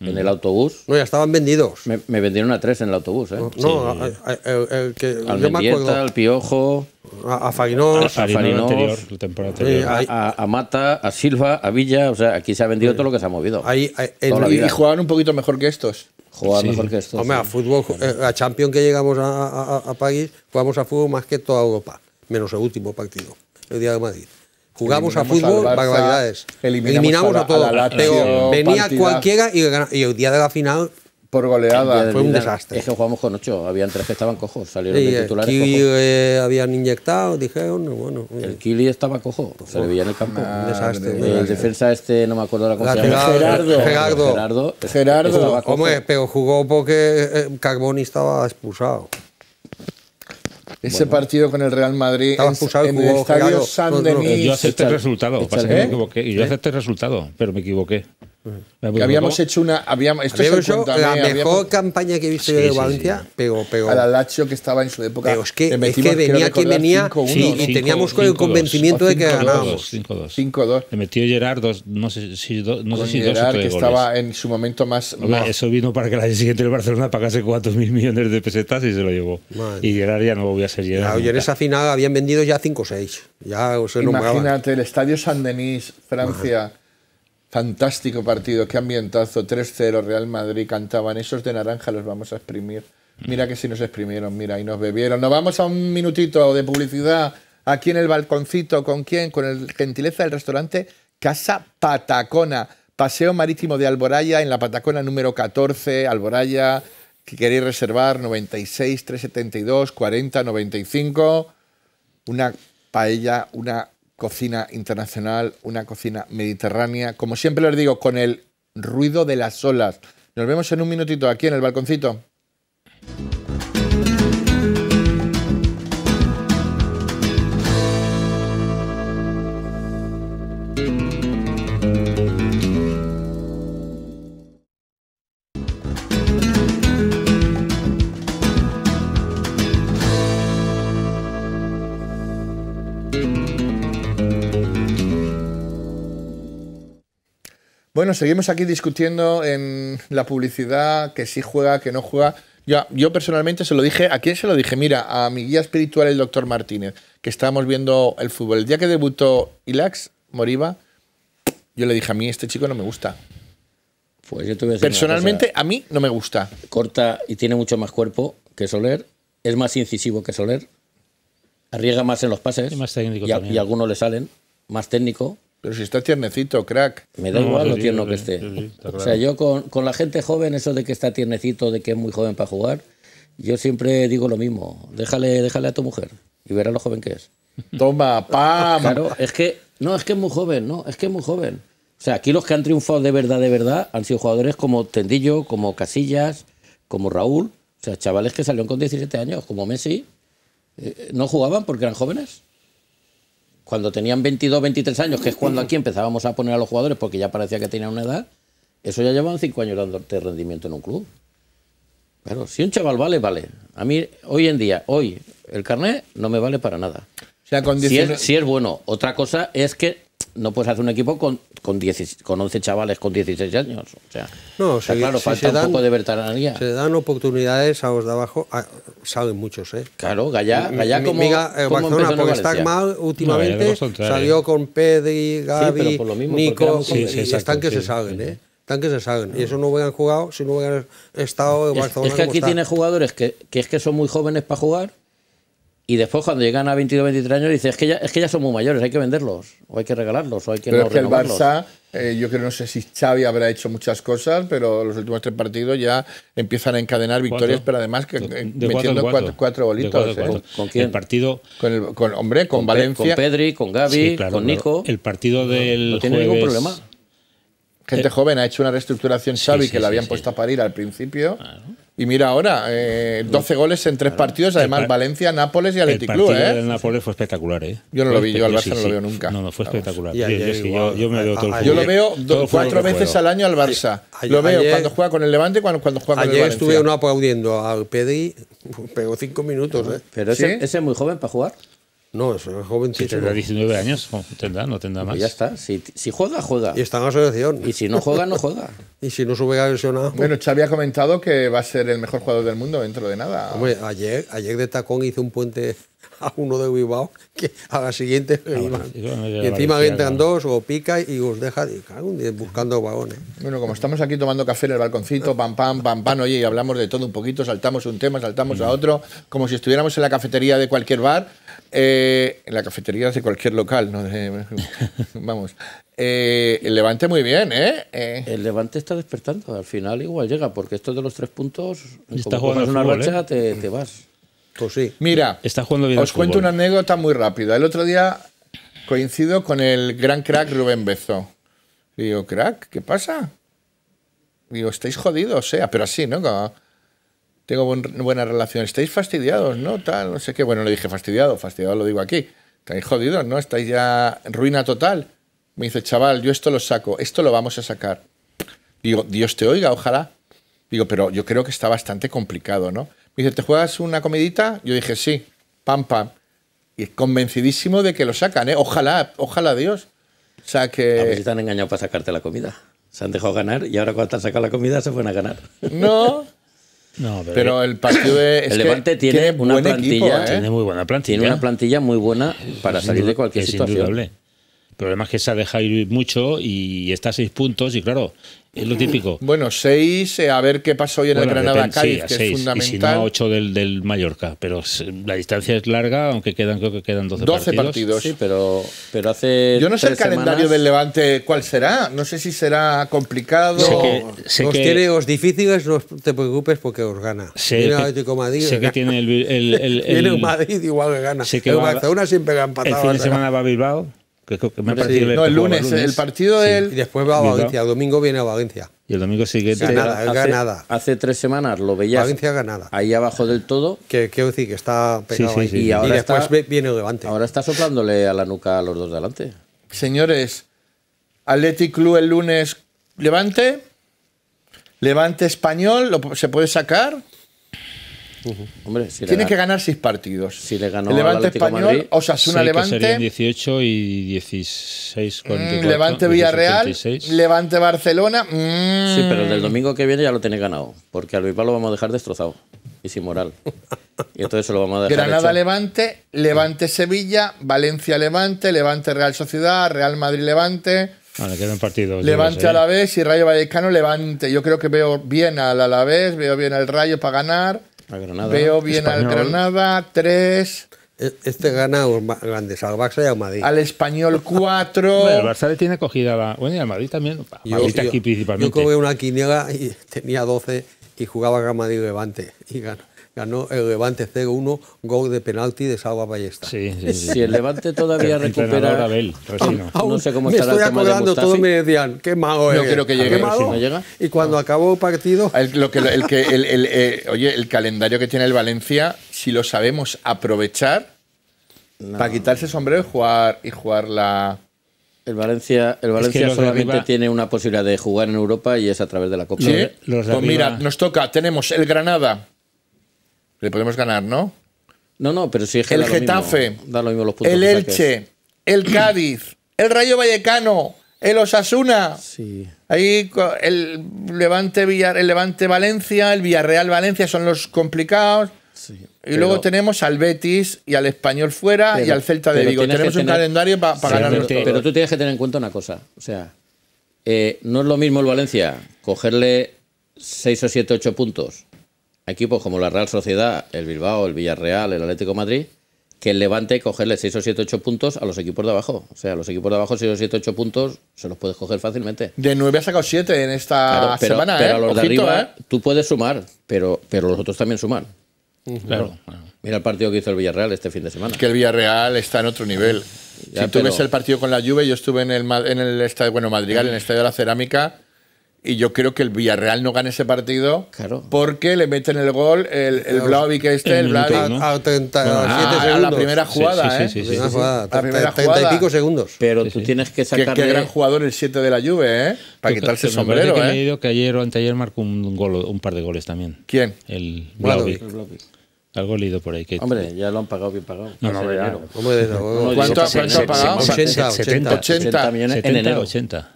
en mm. el autobús. No, ya estaban vendidos. Me, vendieron a tres en el autobús, ¿eh? oh, No, que al yo me al Piojo, a, a a, a, Mata, a Silva, a Villa, o sea, aquí se ha vendido todo lo que se ha movido. Ahí, eh, y jugaban un poquito mejor que estos. jugar mejor que estos. Hombre, a fútbol, eh, a Champions que llegamos a, París, jugamos a fútbol más que toda Europa menos el último partido, el día de Madrid. Jugamos a fútbol, barbaridades. Eliminamos, a, todo Pero venía cualquiera y, el día de la final por goleada. Fue un desastre. Es que jugamos con ocho. Habían tres que estaban cojos. Salieron de titulares. El Kili eh, habían inyectado, dijeron. Bueno, eh. El Kili estaba cojo. se le veía en el campo. un desastre. El defensa este, no me acuerdo la cosa. Gerardo. Gerardo. Gerardo. Gerardo. pero jugó porque eh, Carboni estaba expulsado. Ese partido con el Real Madrid en, jugó el estadio San Denis. Yo acepté el resultado, pasa que ¿Eh? me equivoqué. Y yo ¿Eh? acepté el resultado, pero me equivoqué que habíamos hecho una. Habíamos, esto la eh, mejor campaña que he visto yo de Valencia. pero sí. A la que estaba en su época. Pero es que, es que venía quien venía y teníamos con el convencimiento de que ganábamos. 5-2. Le metió Gerard, no sé si, dos no sé si Gerard, que estaba en su momento más. no. Eso vino para que la siguiente el Barcelona pagase 4.000 millones de pesetas y se lo llevó. Y Gerard ya no voy a ser Gerard. Claro, y en esa final habían vendido ya 5 6. Imagínate, el estadio San Denis, Francia. Fantástico partido, qué ambientazo, 3-0, Real Madrid, cantaban, esos de naranja los vamos a exprimir. Mira que si nos exprimieron, mira, y nos bebieron. Nos vamos a un minutito de publicidad aquí en el balconcito, ¿con quién? Con el gentileza del restaurante Casa Patacona, Paseo Marítimo de Alboraya, en la Patacona número 14, Alboraya, que queréis reservar, 96, 372, 40, 95. Una paella, una cocina internacional, una cocina mediterránea. Como siempre les digo, con el ruido de las olas. Nos vemos en un minutito aquí en el balconcito. Bueno, seguimos aquí discutiendo en la publicidad, que sí juega, que no juega. Yo, yo personalmente se lo dije, ¿a quién se lo dije? Mira, a mi guía espiritual, el doctor Martínez, que estábamos viendo el fútbol. El día que debutó Ilax, Moriba, yo le dije, a mí este chico no me gusta. Pues yo te Personalmente, a mí no me gusta. Corta y tiene mucho más cuerpo que Soler, es más incisivo que Soler, arriesga más en los pases y, más técnico y algunos le salen, más técnico pero si está tiernecito, crack. Me da igual lo tierno que esté. o sea, yo con, la gente joven, eso de que está tiernecito, de que es muy joven para jugar, yo siempre digo lo mismo. Déjale, déjale a tu mujer y verá lo joven que es. Toma, pam. Claro, es que no, es que es muy joven, no, es que es muy joven. O sea, aquí los que han triunfado de verdad, de verdad, han sido jugadores como Tendillo, como Casillas, como Raúl. O sea, chavales que salieron con 17 años, como Messi, eh, no jugaban porque eran jóvenes cuando tenían 22, 23 años, que es cuando aquí empezábamos a poner a los jugadores porque ya parecía que tenían una edad, eso ya llevaban 5 años dándote rendimiento en un club. Claro, si un chaval vale, vale. A mí, hoy en día, hoy, el carnet no me vale para nada. O sea, si es bueno. Otra cosa es que no puedes hacer un equipo con, con, con 11 chavales con 16 años. O sea, no, o sea, claro, falta se un poco de veteranía. Se dan oportunidades a los de abajo, ah, salen muchos, ¿eh? Claro, Gallá, Gallá como. Miga, eh, Barcelona, porque está mal últimamente, salió con Pedri, Gaby, Nico, sí, sí, y ¿eh? están que se salen, ¿eh? Están que se salen. Y eso no hubieran jugado si no hubieran estado en Barcelona. Es, es que aquí tiene jugadores que, que es que son muy jóvenes para jugar y después cuando llegan a 22, 23 años dice es que ya, es que ya son muy mayores, hay que venderlos, o hay que regalarlos, o hay que pero es que el Barça, eh, yo creo, no sé si Xavi habrá hecho muchas cosas, pero los últimos tres partidos ya empiezan a encadenar victorias, pero además que, metiendo cuatro, bolitos. ¿Con, quién? El partido... Con, el, con hombre, con, Valencia. con Pedri, con Gaby, con Nico. El partido del no, tiene ningún problema. Gente eh, joven ha hecho una reestructuración Xavi que la habían puesto a parir al principio. Y mira ahora, 12 eh, goles en tres partidos, además Valencia, Nápoles y Athletic Club. El partido ¿eh? del Nápoles fue espectacular, ¿eh? Yo no lo vi, yo al Barça no lo veo nunca. No, no, fue espectacular. yo, me veo todo el Yo lo veo cuatro veces al año al Barça. lo veo cuando juega con el Levante y cuando, cuando juega con el Valencia. Ayer estuve uno aplaudiendo al Pedri, (laughs) pegó cinco minutos, ¿eh? Pero ese es muy joven para jugar. No, es joven Si tendrá 19 años, tendrá, no tendrá más. Y ya está, si, si, juega, juega. Y está en asociación. Y si no juega, no juega. (laughs) y si no sube a lesionado. Pues- bueno, Xavi ha comentado que va a ser el mejor jugador del mundo dentro de nada. Hombre, ayer, ayer de tacón hizo un puente a (laughs) uno de Bilbao, que a la siguiente ah, y encima entran dos o pica y os deja buscando vagones. Bueno, como estamos aquí tomando café en el balconcito, pam, pam, pam, pam, oye, y hablamos de todo un poquito, saltamos un tema, saltamos a mm. otro, como si estuviéramos en la cafetería de cualquier bar, eh, en la cafetería de cualquier local, ¿no? (laughs) vamos. Eh, el Levante muy bien, ¿eh? ¿eh? El Levante está despertando, al final igual llega, porque esto de los tres puntos, una te vas. Mira, os cuento una anécdota muy rápida. El otro día coincido con el gran crack Rubén Bezo. Y digo, crack, ¿qué pasa? digo, estáis jodidos, sea, pero así, ¿no? tengo buenas buena relación, estáis fastidiados, ¿no? Tal, no sé qué. Bueno, le dije fastidiado, fastidiado lo digo aquí. Estáis jodidos, ¿no? Estáis ya en ruina total. Me dice, chaval, yo esto lo saco, esto lo vamos a sacar. Digo, Dios te oiga, ojalá. Digo, pero yo creo que está bastante complicado, ¿no? Me dice, ¿te juegas una comidita? Yo dije, sí, pam, pam. Y convencidísimo de que lo sacan, ¿eh? Ojalá, ojalá Dios. O sea que... A ver han engañado para sacarte la comida. Se han dejado ganar y ahora cuando te han sacado la comida se fueron a ganar. (laughs) No, No, pero, eh, el partido el Levante tiene, una plantilla, ¿eh? ¿eh? tiene muy buena plantilla, una plantilla muy buena para salir de cualquier situación. El problema es que se ha dejado ir mucho y está a seis puntos y claro, es lo típico. Bueno, 6, eh, a ver qué pasa hoy en el Granada-Cádiz, que es fundamental. Y si no, 8 del, del, Mallorca. Pero la distancia es larga, aunque quedan, creo que quedan 12, 12 partidos. Sí, pero, pero hace. Yo no sé el calendario del Levante cuál será. No sé si será complicado. Sé que, tiene os difíciles, no te preocupes porque os gana. Sé que tiene el. el, el, (laughs) el Madrid igual que gana. Sé que el Barcelona siempre ha El fin de semana va a Bilbao no, el lunes, el partido del... Y después va a Valencia, el domingo viene a Valencia. Y el domingo sigue Ganada, hace, Hace tres semanas lo veías... Valencia ganada. Ahí abajo del todo. Que quiero decir que está pegado Y, ahora después está, viene Levante. Ahora está soplándole a la nuca a los dos delante. Señores, Athletic Club el lunes, Levante... Levante español, ¿se puede sacar? Tiene que ganar seis partidos. Si le ganó el Levante o sea, Osasuna sí, Levante. serían 18 y 16. Mm, Levante Villarreal, Levante Barcelona. Mm. Sí, pero el del domingo que viene ya lo tiene ganado. Porque al Bilbao lo vamos a dejar destrozado y sin moral. Y entonces lo vamos dejar. Granada Levante, Levante Sevilla, Valencia Levante, Levante Real Sociedad, Real Madrid Levante. Vale, ah, quedan partidos. Levante a la vez y Rayo Vallecano Levante. Yo creo que veo bien al Alavés, veo bien al Rayo para ganar. Veo bien al Granada, 3. E, este gana grandes, al Barça y al Madrid. Al Español 4. (laughs) el Barça le tiene cogida la. Bueno, y al Madrid también. Yo, Madrid Yo una quiniela y (laughs) tenía 12 y jugaba a Madrid Levante y ganó ganó el Levante 0-1, gol de penalti de Salva Ballesta. Si el Levante todavía (laughs) el recupera... no sé cómo estará estoy el tema acordando, de todos me decían, qué malo No creo que llegue. Si no llega? Y cuando acabó el partido... Ah, lo que, el, que, el, eh, oye, el calendario que tiene el Valencia, si lo sabemos aprovechar, para quitarse el sombrero y jugar, y jugar la... El Valencia, el Valencia solamente tiene una posibilidad de jugar en Europa y es a través de la Copa. Pues mira, nos toca, tenemos el Granada, le podemos ganar, ¿no? No, no, pero si es El Getafe, el Elche, el Cádiz, el Rayo Vallecano, el Osasuna. Sí. Ahí el Levante, Villar, el Levante Valencia, el Villarreal Valencia son los complicados. y luego tenemos al Betis y al Español fuera y al Celta de Vigo. Tenemos un calendario para ganar. Pero, pero tú tienes que tener en cuenta una cosa. O sea, eh, no es lo mismo el Valencia cogerle 6 o 7, 8 puntos equipos como la Real Sociedad, el Bilbao, el Villarreal, el Atlético Madrid, que el Levante cogerle 6 o 7, 8 puntos a los equipos de abajo. O sea, los equipos de abajo 6 o 7, 8 puntos se los puedes coger fácilmente. De 9 ha sacado 7 en esta semana. Pero a ¿eh? los de arriba ¿eh? tú puedes sumar, pero, pero los otros también suman. claro. Mira el partido que hizo el Villarreal este fin de semana. Que el Villarreal está en otro nivel. si tú ves el partido con la Juve, yo estuve en el, en el estadio, bueno, Madrigal, en el Estadio de la Cerámica y yo creo que el Villarreal no gane ese partido porque le meten el gol el, el que este, el, el ah, A, la primera jugada, sí, ¿eh? La primera 30, y pico segundos. Pero tú tienes que sacar. Qué, gran jugador el 7 de la Juve, ¿eh? Para quitarse el sombrero. Que ¿eh? Me que ayer o anteayer marcó un, gol, un par de goles también. ¿Quién? El El algo leído por ahí. Que Hombre, ya lo han pagado bien pagado. No, ¿Cuánto, ha pagado? 80, 70, 80, en enero.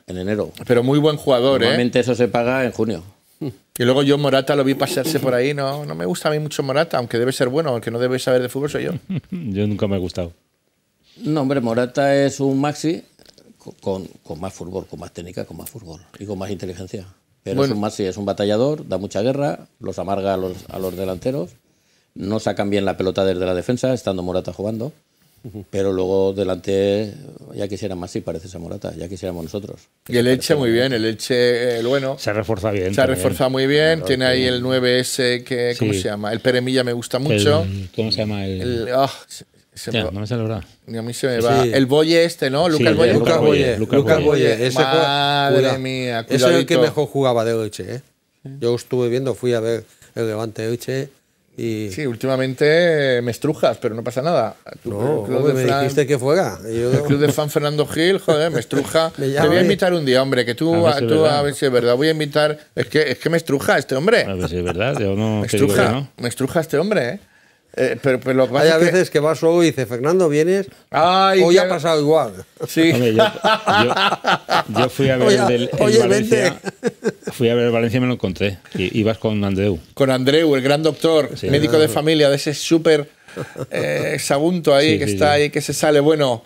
En enero. Pero muy buen jugador, ¿eh? Normalmente eso se paga en junio. Y mm. luego yo Morata lo vi pasarse por ahí. No, no me gusta a mí mucho Morata, aunque debe ser bueno, aunque no debe saber de fútbol soy yo. (laughs) yo nunca me ha gustado. No, hombre, Morata es un maxi con, más fútbol, con más técnica, con más fútbol y con más inteligencia. Pero es un maxi, es un batallador, da mucha guerra, los amarga a los delanteros no sacan bien la pelota desde la defensa, estando Morata jugando. Pero luego delante ya quisiera más, si parece esa Morata, ya quisiéramos nosotros. Y el Elche muy bien, el Elche, eh, el bueno. Se refuerza bien. Se ha muy bien, tiene ahí el 9S, que, ¿cómo se llama? El Peremilla me gusta mucho. ¿Cómo se llama? El, ah, no me sale Ni a mí se me va. El Boye este, ¿no? Lucas Boye. Lucas Boye. Ese es el que mejor jugaba de Elche, ¿eh? Yo estuve viendo, fui a ver el Levante Elche Sí, últimamente me estrujas, pero no pasa nada. no, me dijiste que El club de fan Fernando Gil, joder, me estruja. (laughs) Te voy a invitar un día, hombre, que tú, a, ver si, tú, a ver si es verdad. Voy a invitar. Es que, es que me estruja este hombre. A ver si es verdad, yo no. no. me estruja este hombre, ¿eh? Eh, Hay veces que vas luego y dice, Fernando, ¿vienes? hoy ha pasado igual. Sí. yo, fui a ver el Valencia. Fui a ver Valencia y me lo encontré. Y, vas con Andreu. Con Andreu, el gran doctor, médico de ah. familia, de ese súper eh, sabunto ahí que está ahí, que se sale. Bueno,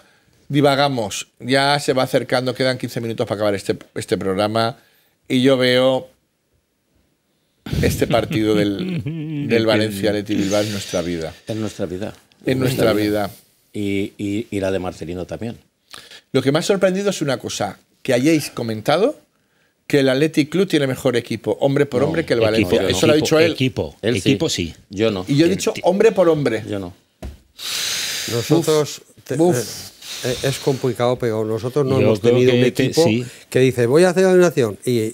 divagamos. Ya se va acercando, quedan 15 minutos para acabar este, este programa. Y yo veo este partido del, (laughs) del Valencia atleti Bilbao en nuestra vida. En nuestra vida. En nuestra vida. Y, la de Marcelino también. Lo que me ha sorprendido es una cosa, que hayáis comentado que el Athletic Club tiene mejor equipo, hombre por hombre, que el Valencia. Eso lo ha dicho él. Equipo, equipo sí. Yo no. Y yo he dicho hombre por hombre. Yo no. Nosotros... Eh, eh, es complicado, pero nosotros no hemos tenido un equipo este que dice, voy a hacer la donación y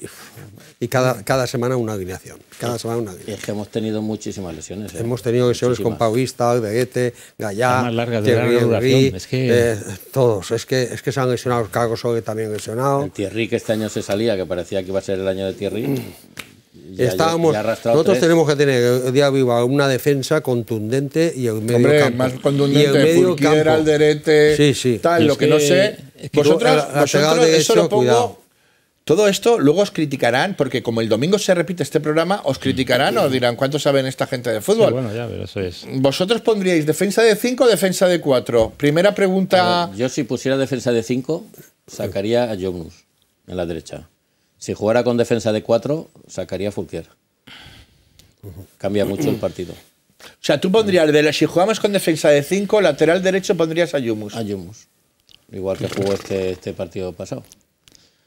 y cada, cada semana una alineación. Cada semana una Es que hemos tenido muchísimas lesiones. ¿eh? Hemos tenido lesiones con Paulista, Beguete, Gallá, Thierry Henry, es que... eh, todos. Es que, es que se han lesionado, Carlos Sogue también lesionado. El Thierry que este año se salía, que parecía que iba a ser el año de Thierry. Mm. Estábamos, nosotros tenemos que tener el día viva una defensa contundente y el medio Hombre, campo. más contundente, y el medio campo. Alderete, sí, sí. tal, lo que, no sé. Es que vosotros, eso lo cuidado todo esto luego os criticarán, porque como el domingo se repite este programa, os criticarán, o dirán cuánto saben esta gente de fútbol. bueno, ya, eso es. Vosotros pondríais defensa de 5 o defensa de 4. Primera pregunta. yo, si pusiera defensa de 5, sacaría a Jomus en la derecha. Si jugara con defensa de 4, sacaría a Fulquier. Cambia mucho el partido. O sea, tú pondrías, de si jugamos con defensa de 5, lateral derecho pondrías a Yumus. A Igual que jugó este, este partido pasado.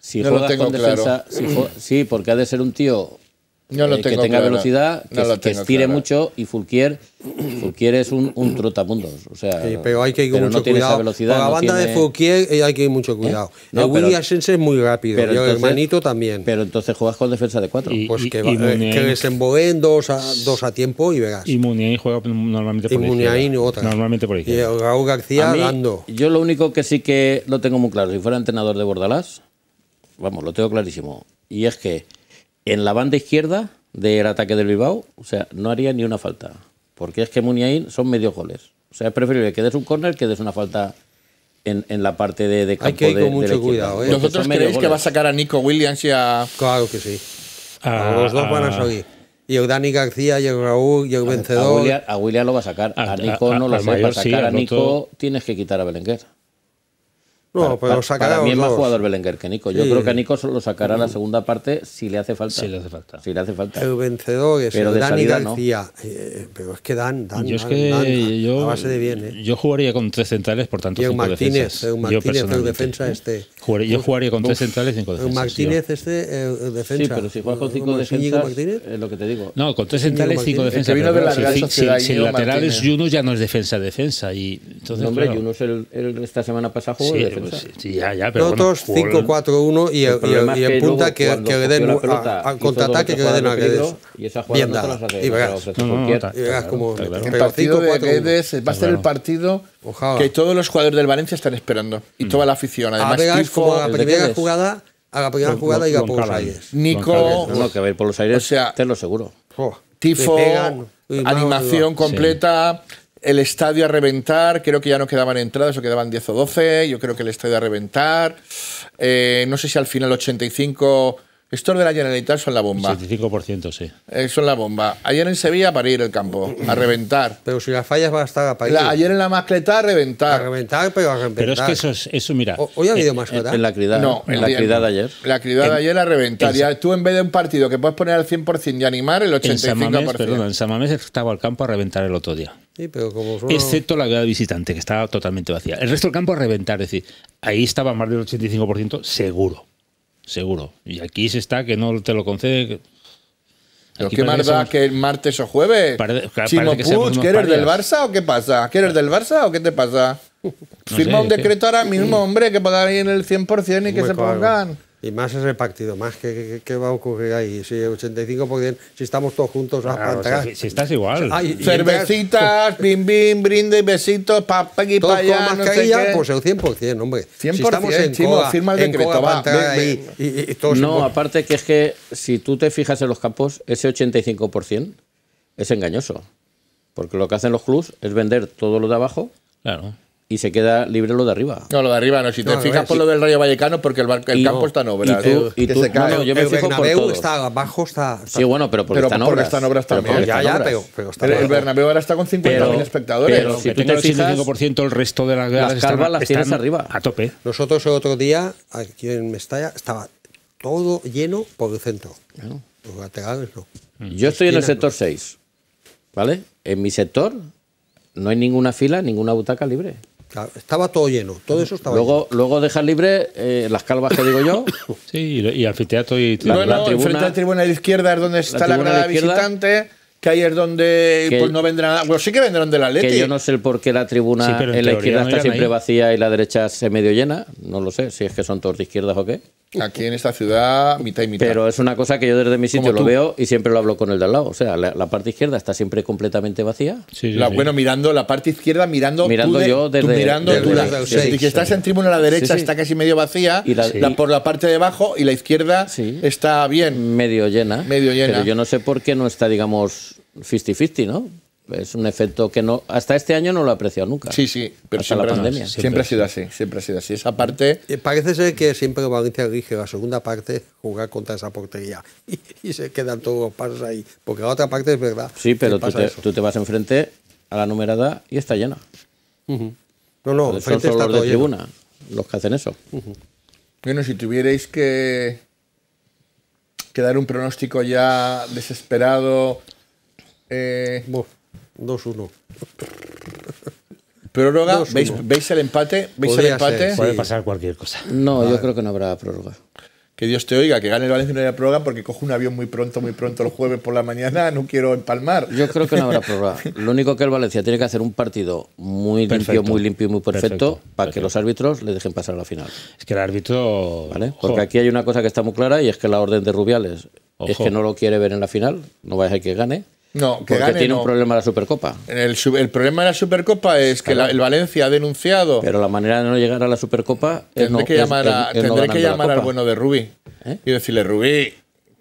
Si juegas con defensa, (clears throat) sí, porque ha de ser un tío eh, que tenga velocidad, que, no estire mucho y Fulquier, (clears throat) Fulquier es un, un trotamundos. O sea, pero hay que ir con mucho cuidado. velocidad, Con la banda de Fulquier eh, hay que ir mucho ¿Eh? cuidado. el es muy rápido, pero el hermanito también. Pero entonces juegas con defensa de cuatro. pues que, y que les dos a, dos a tiempo y verás. Y Muniain juega normalmente por y Muniain otra. Normalmente por izquierda. Y Raúl García mí, Yo lo único que sí que lo tengo muy claro, si fuera entrenador de Bordalás, vamos, lo tengo clarísimo. Y es que en la banda izquierda del ataque del Bilbao, o sea, no haría ni una falta. Porque es que Muniain son medio goles. O sea, es preferible que des un córner que des una falta en, la parte de, de campo Hay que ir con mucho cuidado. ¿eh? ¿Vosotros creéis que va a sacar a Nico Williams y a...? Claro que sí. Ah, los dos van a ah. salir. Y el Dani García, y el Raúl, y vencedor. A William, lo va a sacar. A, ah, Nico ah, no lo va a sacar. a Nico tienes que quitar a Belenguer. No, para, pero sacará. Para mí más jugador Belenguer que Nico. Yo creo que Nico lo sacará en la mm. segunda parte si le hace falta. Si le hace falta. Si le hace falta. El vencedor es pero el Dani salida, García. Eh, pero es que Dan, Dan, yo yo, jugaría con tres centrales, por tanto, cinco Martínez, defensas. El Martínez, yo defensa este. Jugaría, yo jugaría con tres centrales, Y cinco defensas. Este, el Martínez este, defensa. Sí, pero si juegas con cinco defensas, es lo que te digo. No, con tres centrales, y cinco defensas. Si el lateral es Yunus, ya no es defensa-defensa. Hombre, Yunus esta semana pasada jugó pues, sí, ya, ya, pero 5-4-1 y, el, punta que, que, le den al contraataque que le den a Guedes. Y esa jugada y verás, como el partido de Guedes va a ser el partido que todos los jugadores del Valencia están esperando y mm. toda la afición. Además, como la primera jugada a la primera jugada y por los aires. Nico. No, por los aires, seguro. Tifo, animación completa el estadio a reventar, creo que ya no quedaban entradas o quedaban 10 o 12, yo creo que el estadio a reventar, eh, no sé si al final 85 estos de la Generalitat son la bomba. 75%, sí. Eh, son la bomba. Ayer en Sevilla para ir el campo, a reventar. Pero si las fallas va a estar para ir. ayer en la mascleta a reventar. A reventar, pero a reventar. Pero es que eso, es, eso mira. ¿Hoy ha habido eh, mascleta? En, la cridad. No, en, la, cridad de ayer. La cridad de ayer a reventar. Y tú en vez de un partido que puedes poner al 100% y animar, el 85%. En San Mamés, en San Mamés estaba al campo a reventar el otro día. Sí, pero como Excepto la ciudad visitante, que estaba totalmente vacía. El resto del campo a reventar. Es decir, ahí estaba más del 85% seguro seguro. Y aquí se está que no te lo concede. qué más da que martes o jueves. quieres del Barça o qué pasa? ¿Quieres del Barça o qué te pasa? (laughs) Firma un decreto ahora mismo, hombre, que pagar en el 100% y que se pongan y más es repartido, más que, va a ocurrir ahí. Si 85%, si estamos todos juntos, a claro, o si, si, estás igual. Cervecitas, bim, bim, brindes, besitos, pa, y pa, allá, no pues el 100%, hombre. 100%, si estamos en coa, firma el en decreto, coa, va, ahí, y, y, y No, aparte que es que si tú te fijas en los campos, ese 85% es engañoso. Porque lo que hacen los clubs es vender todo lo de abajo. Claro y se queda libre lo de arriba. No, lo de arriba no. Si te fijas por lo del Rayo Vallecano, porque el, campo está en obra. Y tú, y tú, se el Bernabéu está abajo, está, Sí, bueno, pero porque pero está en obras. Porque está en obras Ya, pero, pero está el, Bernabéu ahora está con 50.000 espectadores. Pero si tú te fijas, el el resto de las galas las calvas las tienes arriba. A tope. Nosotros el otro día, aquí en Mestalla, estaba todo lleno por el centro. Los laterales no. Mm. Yo estoy en el sector 6, ¿vale? En mi sector no hay ninguna fila, ninguna butaca libre. Estaba todo lleno, todo eso estaba luego, Luego dejan libre eh, las calvas que digo yo. (coughs) sí, y, anfiteatro y la, tribuna. Frente a la tribuna de izquierda es donde está la, granada visitante que ahí es donde pues no vendrán. Bueno, sí que vendrán de la Que yo no sé por qué la tribuna en, la izquierda está siempre vacía y la derecha se medio llena. No lo sé, si es que son todos de izquierdas o qué. Aquí en esta ciudad, mitad y mitad. Pero es una cosa que yo desde mi sitio lo veo y siempre lo hablo con el de al lado. O sea, la, parte izquierda está siempre completamente vacía. Sí, Bueno, mirando la parte izquierda, mirando. Mirando yo desde. mirando desde, tú que estás en tribuna la derecha está casi medio vacía. Y por la parte de abajo y la izquierda está bien. Medio llena. Medio llena. Pero yo no sé por qué no está, digamos, 50-50, ¿no? es un efecto que no hasta este año no lo he apreciado nunca. Sí, sí, pero hasta la pandemia. siempre, ha sido así, siempre ha sido así. Esa parte... Eh, parece ser que siempre que Valencia elige la segunda parte, jugar contra esa portería. (laughs) Y, se quedan todos los pasos ahí. Porque la otra parte es verdad. Sí, pero tú te, tú te, vas enfrente a la numerada y está llena. No, no, son solo los de tribuna los que hacen eso. Bueno, si tuvierais que, que dar un pronóstico ya desesperado... Eh, 2-1. (laughs) Prórroga, ¿veis, ¿veis el empate? ¿Veis empate? Puede pasar cualquier cosa. No, yo creo que no habrá prórroga. Que Dios te oiga, que gane el Valencia no haya prórroga porque cojo un avión muy pronto, muy pronto el jueves por la mañana, no quiero empalmar. Yo creo que no habrá prórroga. (laughs) Lo único que el Valencia tiene que hacer un partido muy limpio, muy limpio y muy perfecto, para que los árbitros le dejen pasar a la final. Es que el árbitro. ¿vale? Porque aquí hay una cosa que está muy clara y es que la orden de Rubiales es que no lo quiere ver en la final, no vaya a ser que gane. No, porque tiene un problema la Supercopa. El, problema de la Supercopa es que el Valencia ha denunciado. Pero la manera de no llegar a la Supercopa tendré que llamar, llamar al bueno de Rubí ¿Eh? y decirle Rubí.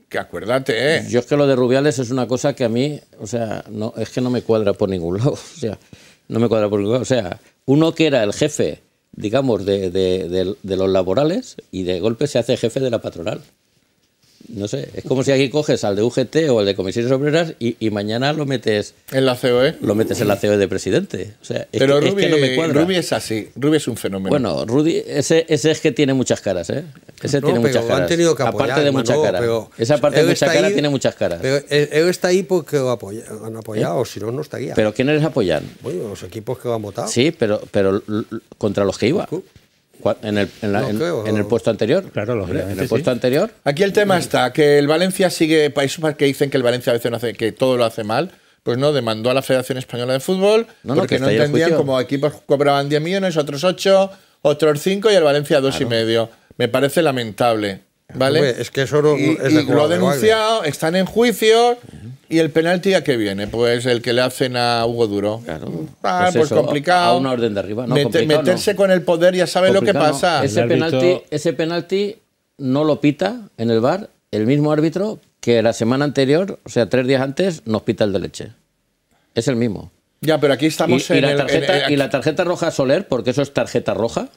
Que acuérdate, ¿eh? Yo es que lo de Rubiales es una cosa que a mí, o sea, no, es que no me cuadra por ningún lado. (laughs) O sea, no me cuadra por ningún lado. O sea, uno que era el jefe, digamos, de los laborales y de golpe se hace jefe de la patronal no sé, es como si aquí coges al de UGT o al de Comisiones Obreras y, y mañana lo metes... En la COE. Lo metes en la COE de presidente. O sea, Pero que, es no me cuadra. así, Rubi es un fenómeno. Bueno, Rudy, ese, es que tiene muchas caras, ¿eh? Ese tiene muchas caras. que Aparte de mucha cara. Esa parte de mucha cara tiene muchas caras. Pero él e-, está ahí porque lo han apoyado, ¿Eh? si no, no estaría. ¿Pero quiénes apoyan? Bueno, los equipos que lo han votado. Sí, pero, pero contra los que iba en el, en el puesto anterior. Claro, En el puesto anterior. Aquí el tema está, que el Valencia sigue, países que dicen que el Valencia a veces no hace, que todo lo hace mal, pues no, demandó a la Federación Española de Fútbol porque no entendían como equipos pues, cobraban 10 millones, otros 8, otros 5 y el Valencia 2,5. y medio. Me parece lamentable. ¿Vale? es que eso lo ha denunciado, están en juicio. ¿Y el penalti a qué viene? Pues el que le hacen a Hugo Duro. Claro. Mm, pues ah, pues, complicado. A una orden de arriba. meterse con el poder, ya sabe lo que pasa. Ese, penalti, no lo pita en el bar el mismo árbitro que la semana anterior, o sea, tres días antes, nos pita el de leche. Es el mismo. Ya, pero aquí estamos y, en, la tarjeta, Y la tarjeta roja Soler, porque eso es tarjeta roja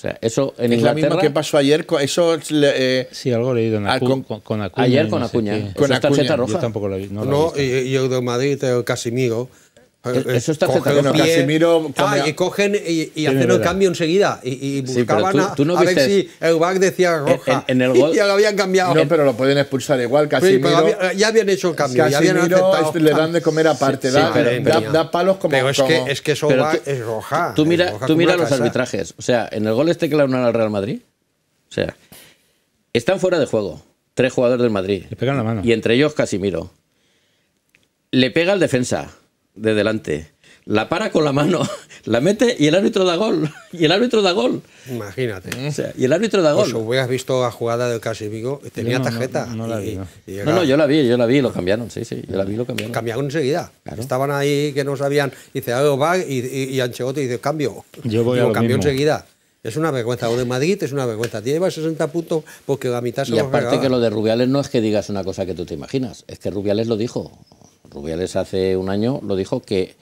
sea, eso en es Inglaterra... mismo que pasó ayer, eso... Eh, sí, algo leído en ah, Acu con, Acuña. Ayer con Acuña. con Acuña. tarjeta roja. Yo tampoco lo vi. No, y, yo de Madrid, el Casimiro, pues, eh, eh, eso está cogen Casimiro, ah, y cogen y, hacen el cambio enseguida. Y, buscaban a, ver si el decía roja. (laughs) Y ya lo habían cambiado. No, pero lo pueden expulsar igual. Casimiro. ya habían hecho el cambio. le dan de comer aparte. da, palos como. Pero es que, es que eso es roja. Tú mira, tú mira los arbitrajes. O sea, en el gol este que le al Real Madrid. O sea, están fuera de juego. Tres jugadores del Madrid. Le pegan la mano. Y entre ellos Casimiro. Le pega al defensa de delante. La para con la mano, (laughs) la mete y el árbitro da gol. (laughs) Y el árbitro da gol. Imagínate. y el árbitro da pues gol. eso hubieras visto a jugada del Casimigo, tenía tarjeta. No, la vi. no, no, yo la vi, yo la vi y lo cambiaron, sí, sí, yo la vi y lo cambiaron. Cambiaron enseguida. Estaban ahí que no sabían, dice, algo va, y, y, y dice, cambio. Yo voy a lo cambió enseguida. Es una vergüenza. O de Madrid es una vergüenza. Lleva 60 puntos porque la mitad se Y aparte que lo de Rubiales no es que digas una cosa que tú te imaginas. Es que Rubiales lo dijo. Rubiales hace un año lo dijo que,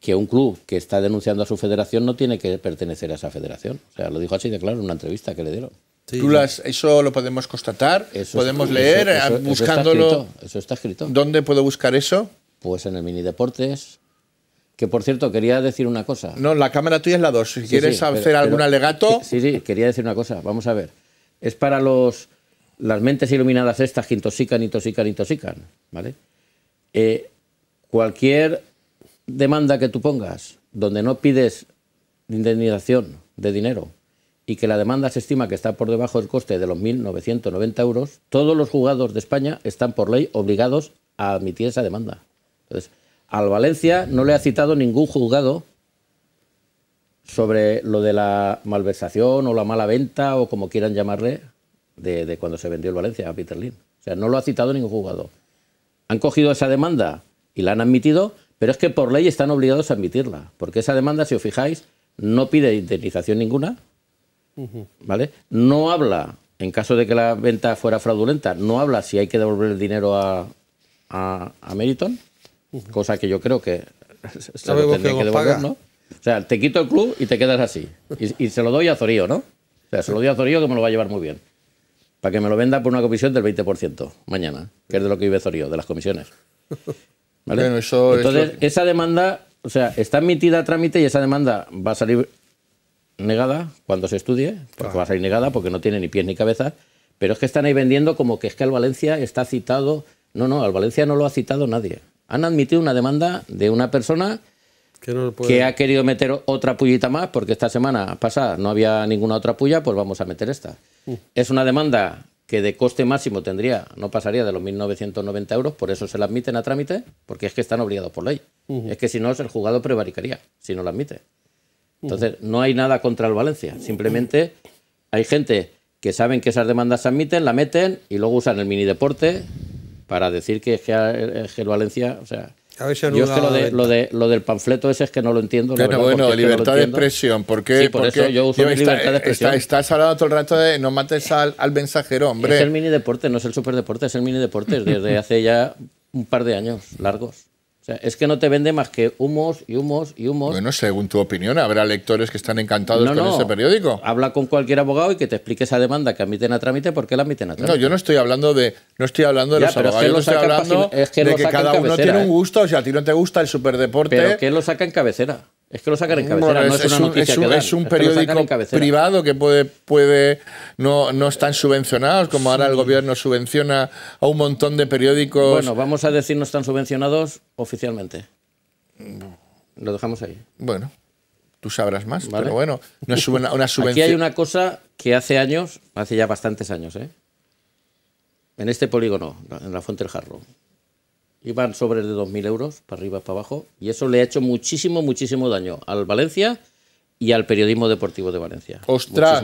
que un club que está denunciando a su federación no tiene que pertenecer a esa federación. O sea, lo dijo así de claro en una entrevista que le dieron. Sí, eso lo podemos constatar, podemos leer buscándolo. eso está, escrito, ¿Dónde puedo buscar eso? Pues en el Mini Deportes. Que por cierto, quería decir una cosa. No, la cámara tuya es la 2. Si quieres hacer algún alegato. Sí, sí, quería decir una cosa. Vamos a ver. Es para los, las mentes iluminadas estas que intoxican, intoxican, intoxican. ¿Vale? Eh, cualquier demanda que tú pongas donde no pides indemnización de dinero y que la demanda se estima que está por debajo del coste de los 1.990 euros, todos los juzgados de España están por ley obligados a admitir esa demanda. Entonces, al Valencia no le ha citado ningún juzgado sobre lo de la malversación o la mala venta o como quieran llamarle de, cuando se vendió el Valencia a Peter Lin. O sea, no lo ha citado ningún juzgado. Han cogido esa demanda y la han admitido, pero es que por ley están obligados a admitirla, porque esa demanda, si os fijáis, no pide indemnización ninguna, ¿vale? No habla, en caso de que la venta fuera fraudulenta, no habla si hay que devolver el dinero a, a, Meriton, cosa que yo creo que (laughs) se que devolver, O sea, te quito el club y te quedas así. Y, y se lo doy a Zorío, ¿no? O sea, se lo doy a Zorío que me lo va a llevar muy bien. Para que me lo venda por una comisión del 20% mañana, que es de lo que vive Zorío, de las comisiones. (laughs) Entonces, esa demanda, o sea, está admitida a trámite y esa demanda va a salir negada cuando se estudie, porque va a salir negada porque no tiene ni pies ni cabeza, pero es que están ahí vendiendo como que es que al Valencia está citado. No, no, al Valencia no lo ha citado nadie. Han admitido una demanda de una persona que, ha querido meter otra pullita más, porque esta semana pasada no había ninguna otra pulla, pues vamos a meter esta. Uh. Es una demanda que de coste máximo tendría, no pasaría de los 1.990 euros, por eso se la admiten a trámite, porque es que están obligados por ley. Es que si no, el juzgado prevaricaría, si no lo admite. Entonces, no hay nada contra el Valencia, simplemente hay gente que saben que esas demandas se admiten, la meten y luego usan el mini deporte para decir que es que, el Valencia, o sea, yo lo, de, lo, del panfleto ese es que no lo entiendo. Bueno, bueno, libertad de expresión. por eso yo uso libertad de eh, expresión. estás hablando todo el rato de no mates al, al mensajero, hombre. Es el mini deporte, no es el super deporte, es el mini deporte desde hace ya un par de años largos es que no te vende más que humos y humos y humos. Bueno, según tu opinión, habrá lectores que están encantados con ese periódico. Habla con cualquier abogado y que te explique esa demanda que admiten a trámite, ¿por qué la admiten a trámite? No, yo no estoy hablando de, no estoy hablando de los abogados, que yo estoy hablando es de que cada uno tiene un ¿eh? gusto. O sea, a ti no te gusta el superdeporte. Pero que lo saca en cabecera. Es que lo sacan en cabecera, es, no es, una un, periódico privado que puede, puede no, están subvencionados, como ahora el gobierno subvenciona a un montón de periódicos. Bueno, vamos a decir no están subvencionados oficialmente. No. Lo dejamos ahí. Bueno, tú sabrás más, pero bueno, no es (laughs) una, subvención. Aquí hay una cosa que hace años, hace ya bastantes años, ¿eh? en este polígono, en la Fuente del Jarro, iban sobres de 2.000 euros, para arriba, para abajo, y eso le ha hecho muchísimo, muchísimo daño al Valencia y al periodismo deportivo de Valencia. Ostras,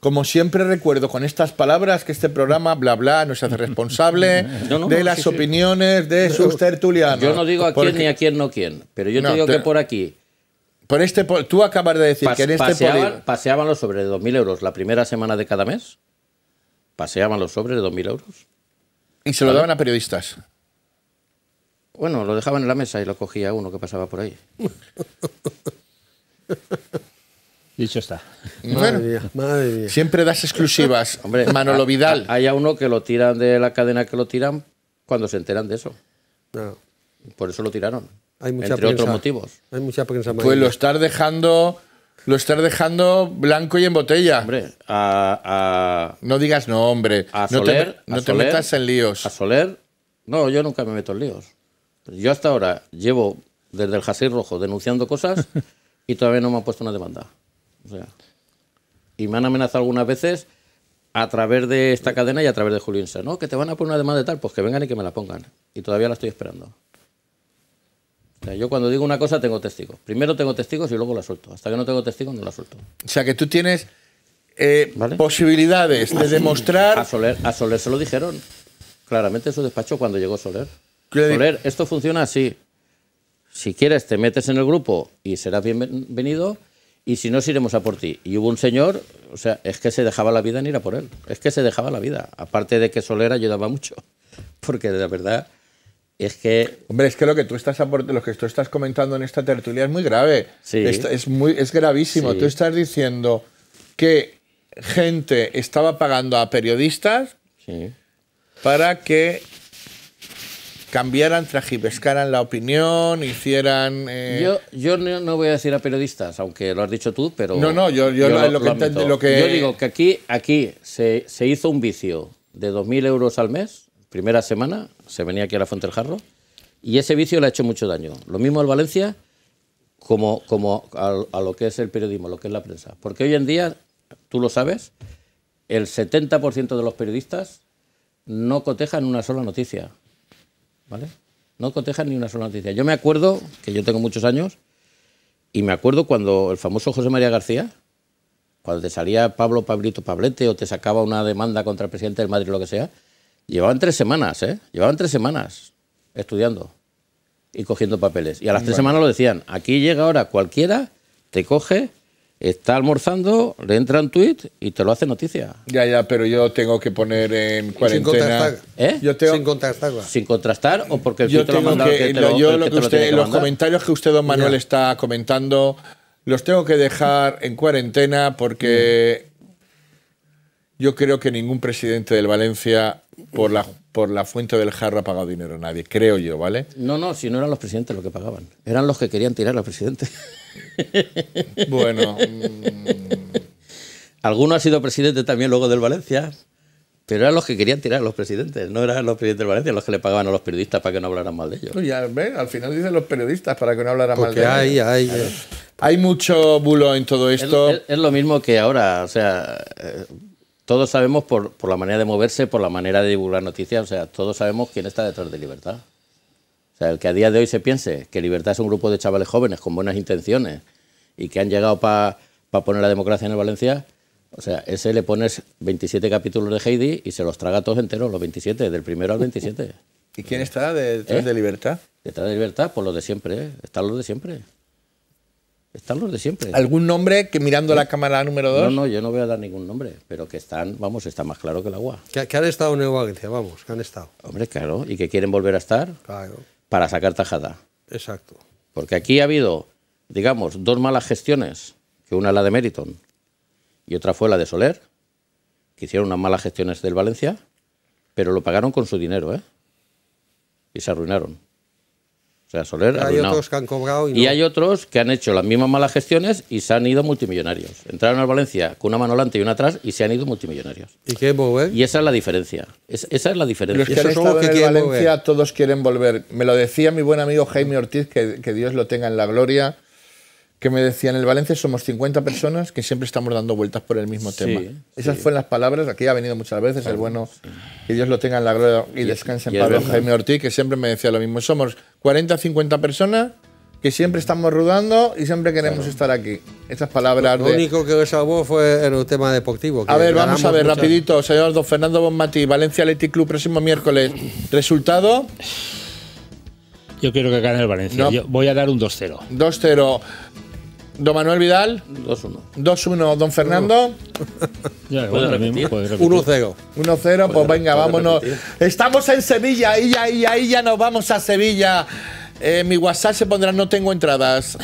como siempre recuerdo con estas palabras que este programa, bla, bla, no se hace responsable (laughs) de las opiniones de sus tertulianos. Yo no digo a quién ni a quién no quién, pero yo te digo que por aquí... Por este, tú acabas de decir que en este paseaban, paseaban los sobres de 2.000 euros la primera semana de cada mes. Paseaban los sobres de 2.000 euros. Y se lo daban a periodistas. Bueno, lo dejaban en la mesa y lo cogía uno que pasaba por ahí. (laughs) Dicho está. Siempre das exclusivas, hombre. Manolo Vidal. Hay a uno que lo tiran de la cadena que lo tiran cuando se enteran de eso. Por eso lo tiraron. Hay mucha entre otros motivos. Hay mucha Pues lo estar dejando, lo estar dejando blanco y en botella. Hombre, no digas no, hombre. A Soler, no te, metas en líos. A Soler, no, yo nunca me meto en líos. Yo hasta ahora llevo desde el Jasei Rojo denunciando cosas y todavía no me han puesto una demanda. y me han amenazado algunas veces a través de esta cadena y a través de julián ¿no? Que te van a poner una demanda de tal, pues que vengan y que me la pongan. Y todavía la estoy esperando. yo cuando digo una cosa tengo testigos. Primero tengo testigos y luego la suelto. Hasta que no tengo testigos no la suelto. O sea que tú tienes eh, posibilidades de demostrar... A Soler, a Soler se lo dijeron. Claramente en su despacho cuando llegó Soler. Soler, esto funciona así. Si quieres, te metes en el grupo y serás bienvenido. Y si no, iremos a por ti. Y hubo un señor, o sea, es que se dejaba la vida en ir a por él. Es que se dejaba la vida. Aparte de que Soler ayudaba mucho. (laughs) Porque de la verdad es que. Hombre, es que lo que tú estás, lo que estás comentando en esta tertulia es muy grave. Sí. Es, muy, es gravísimo. Tú estás diciendo que gente estaba pagando a periodistas para que cambiaran, trajibescaran la opinión, hicieran... Eh, yo, yo no, voy a decir a periodistas, aunque lo has dicho tú, pero... No, no, yo, yo, lo, que lo, que Yo digo que aquí, aquí se, hizo un vicio de 2.000 euros al mes, primera semana, se venía aquí a la Fuente del Jarro, y ese vicio le ha hecho mucho daño. Lo mismo al Valencia como, como a, a lo que es el periodismo, lo que es la prensa. Porque hoy en día, tú lo sabes, el 70% de los periodistas no cotejan una sola noticia. No cotejan ni una sola noticia. Yo me acuerdo, que yo tengo muchos años, y me acuerdo cuando el famoso José María García, cuando te salía Pablo Pablito Pablete o te sacaba una demanda contra el presidente del Madrid, o lo que sea, llevaban tres semanas, ¿eh? Llevaban tres semanas estudiando y cogiendo papeles. Y a las tres semanas lo decían, aquí llega ahora cualquiera, te coge está almorzando, le entra un tuit y te lo hace noticia. Ya, ya, pero yo tengo que poner en cuarentena. ¿Eh? Sin contrastar. ¿Eh? sin contrastar. Sin contrastar o porque el yo tengo lo que, yo lo que usted, los comentarios que usted, don Manuel, está comentando, los tengo que dejar en cuarentena porque yo creo que ningún presidente del Valencia, por la por la fuente del jarro ha pagado dinero nadie, creo yo, ¿vale? No, no, si no eran los presidentes los que pagaban, eran los que querían tirar los presidentes. (laughs) Bueno. Mm. Alguno ha sido presidente también luego del Valencia, pero eran los que querían tirar a los presidentes, no eran los presidentes del Valencia los que le pagaban a los periodistas para que no hablaran mal de ellos. ya al, al final dicen los periodistas para que no hablaran mal de ellos. Eh. Hay, mucho bulo en todo esto. es, lo mismo que ahora, o sea, eh, todos sabemos por, por, la manera de moverse, por la manera de divulgar noticias, o sea, todos sabemos quién está detrás de Libertad. O sea, el que a día de hoy se piense que Libertad es un grupo de chavales jóvenes con buenas intenciones y que han llegado para poner la democracia en Valencia, o sea, ese le pones 27 capítulos de Heidi y se los traga todos enteros, los 27, del primero al 27. ¿Y quién está detrás ¿Eh? de Libertad? Detrás de Libertad, por lo de siempre, ¿eh? están los de siempre. Están los de siempre. ¿Algún nombre que mirando la cámara número 2? No, no, yo no voy a dar ningún nombre, pero que están, vamos, está más claro que el agua. Que, han estado en Nueva vamos, que han estado. Hombre, claro, y que quieren volver a estar claro. para sacar tajada. Exacto. Porque aquí ha habido, digamos, dos malas gestiones, que una la de Meriton y otra fue la de Soler, que hicieron unas malas gestiones del Valencia, pero lo pagaron con su dinero, ¿eh? Y se arruinaron. O sea, Soler y, hay otros que han hecho las mismas malas gestiones y se han ido multimillonarios. Entraron a Valencia con una mano delante y una atrás y se han ido multimillonarios. ¿Y Y esa es la diferencia. esa es la diferencia. Los que han Valencia todos quieren volver. Me lo decía mi buen amigo Jaime Ortiz, que, que Dios lo tenga en la gloria que me decían, en el Valencia somos 50 personas que siempre estamos dando vueltas por el mismo tema. Esas fueron las palabras, aquí ha venido muchas veces el bueno, que Dios lo tenga en la gloria y, descanse en Jaime Ortiz, que siempre me decía lo mismo, somos 40 50 personas que siempre estamos rodando y siempre queremos estar aquí. Estas palabras. Lo único que salvó fue el tema deportivo. a ver, vamos a ver, rapidito, señor Don Fernando Bonmatí, Valencia Athletic Club, próximo miércoles. Resultado. Yo quiero que gane el Valencia. Yo voy a dar un 2-0. 2-0. Don Manuel Vidal. 2-1. 2-1, don Fernando. 1-0. 1-0, pues venga, vámonos. Estamos en Sevilla, y ya, ahí ya nos vamos a Sevilla. Eh, mi WhatsApp se pondrá no tengo entradas.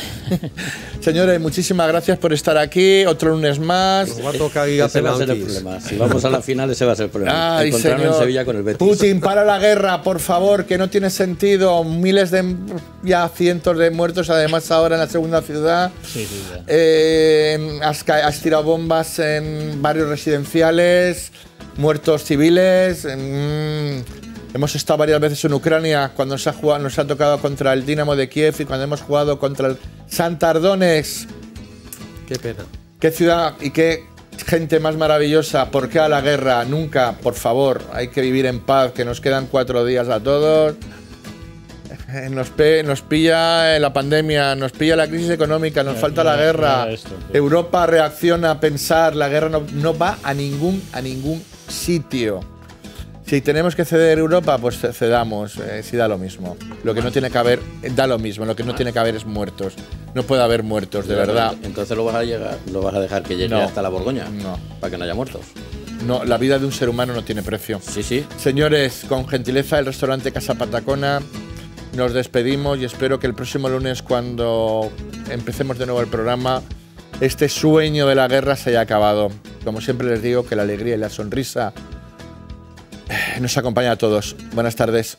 (laughs) Señores, muchísimas gracias por estar aquí. Otro lunes más. Si vamos a la final, ese va a ser el problema. Ay, en Sevilla con el Betis. Putin, para la guerra, por favor, que no tiene sentido. Miles de, ya cientos de muertos, además ahora en la segunda ciudad. Sí, sí, eh, has, tirado bombas en barrios residenciales muertos civiles. Hemos estado varias veces en Ucrania cuando nos ha, tocado contra el Dinamo de Kiev y cuando hemos jugado contra el Santardones. Qué pena. Qué ciudad y qué gente más maravillosa. ¿Por qué a la guerra? Nunca, por favor. Hay que vivir en paz, que nos quedan cuatro días a todos. Eh, nos, pilla la pandemia, nos pilla la crisis económica, nos falta la guerra. Europa reacciona a pensar, la guerra no, va a ningún, a ningún sitio. Si tenemos que ceder Europa, pues cedamos, eh, si da lo mismo. Lo que no tiene que haber, eh, da lo mismo, lo que no tiene que haber es muertos. No puede haber muertos, de verdad. Entonces lo vas a, llegar, lo vas a dejar que llegue hasta la Borgoña, no. para que no haya muertos. No, la vida de un ser humano no tiene precio. Sí, sí. Señores, con gentileza el restaurante Casa Patacona, nos despedimos y espero que el próximo lunes cuando empecemos de nuevo el programa, este sueño de la guerra se haya acabado. Como siempre les digo, que la alegría y la sonrisa nos acompaña a todos. Buenas tardes.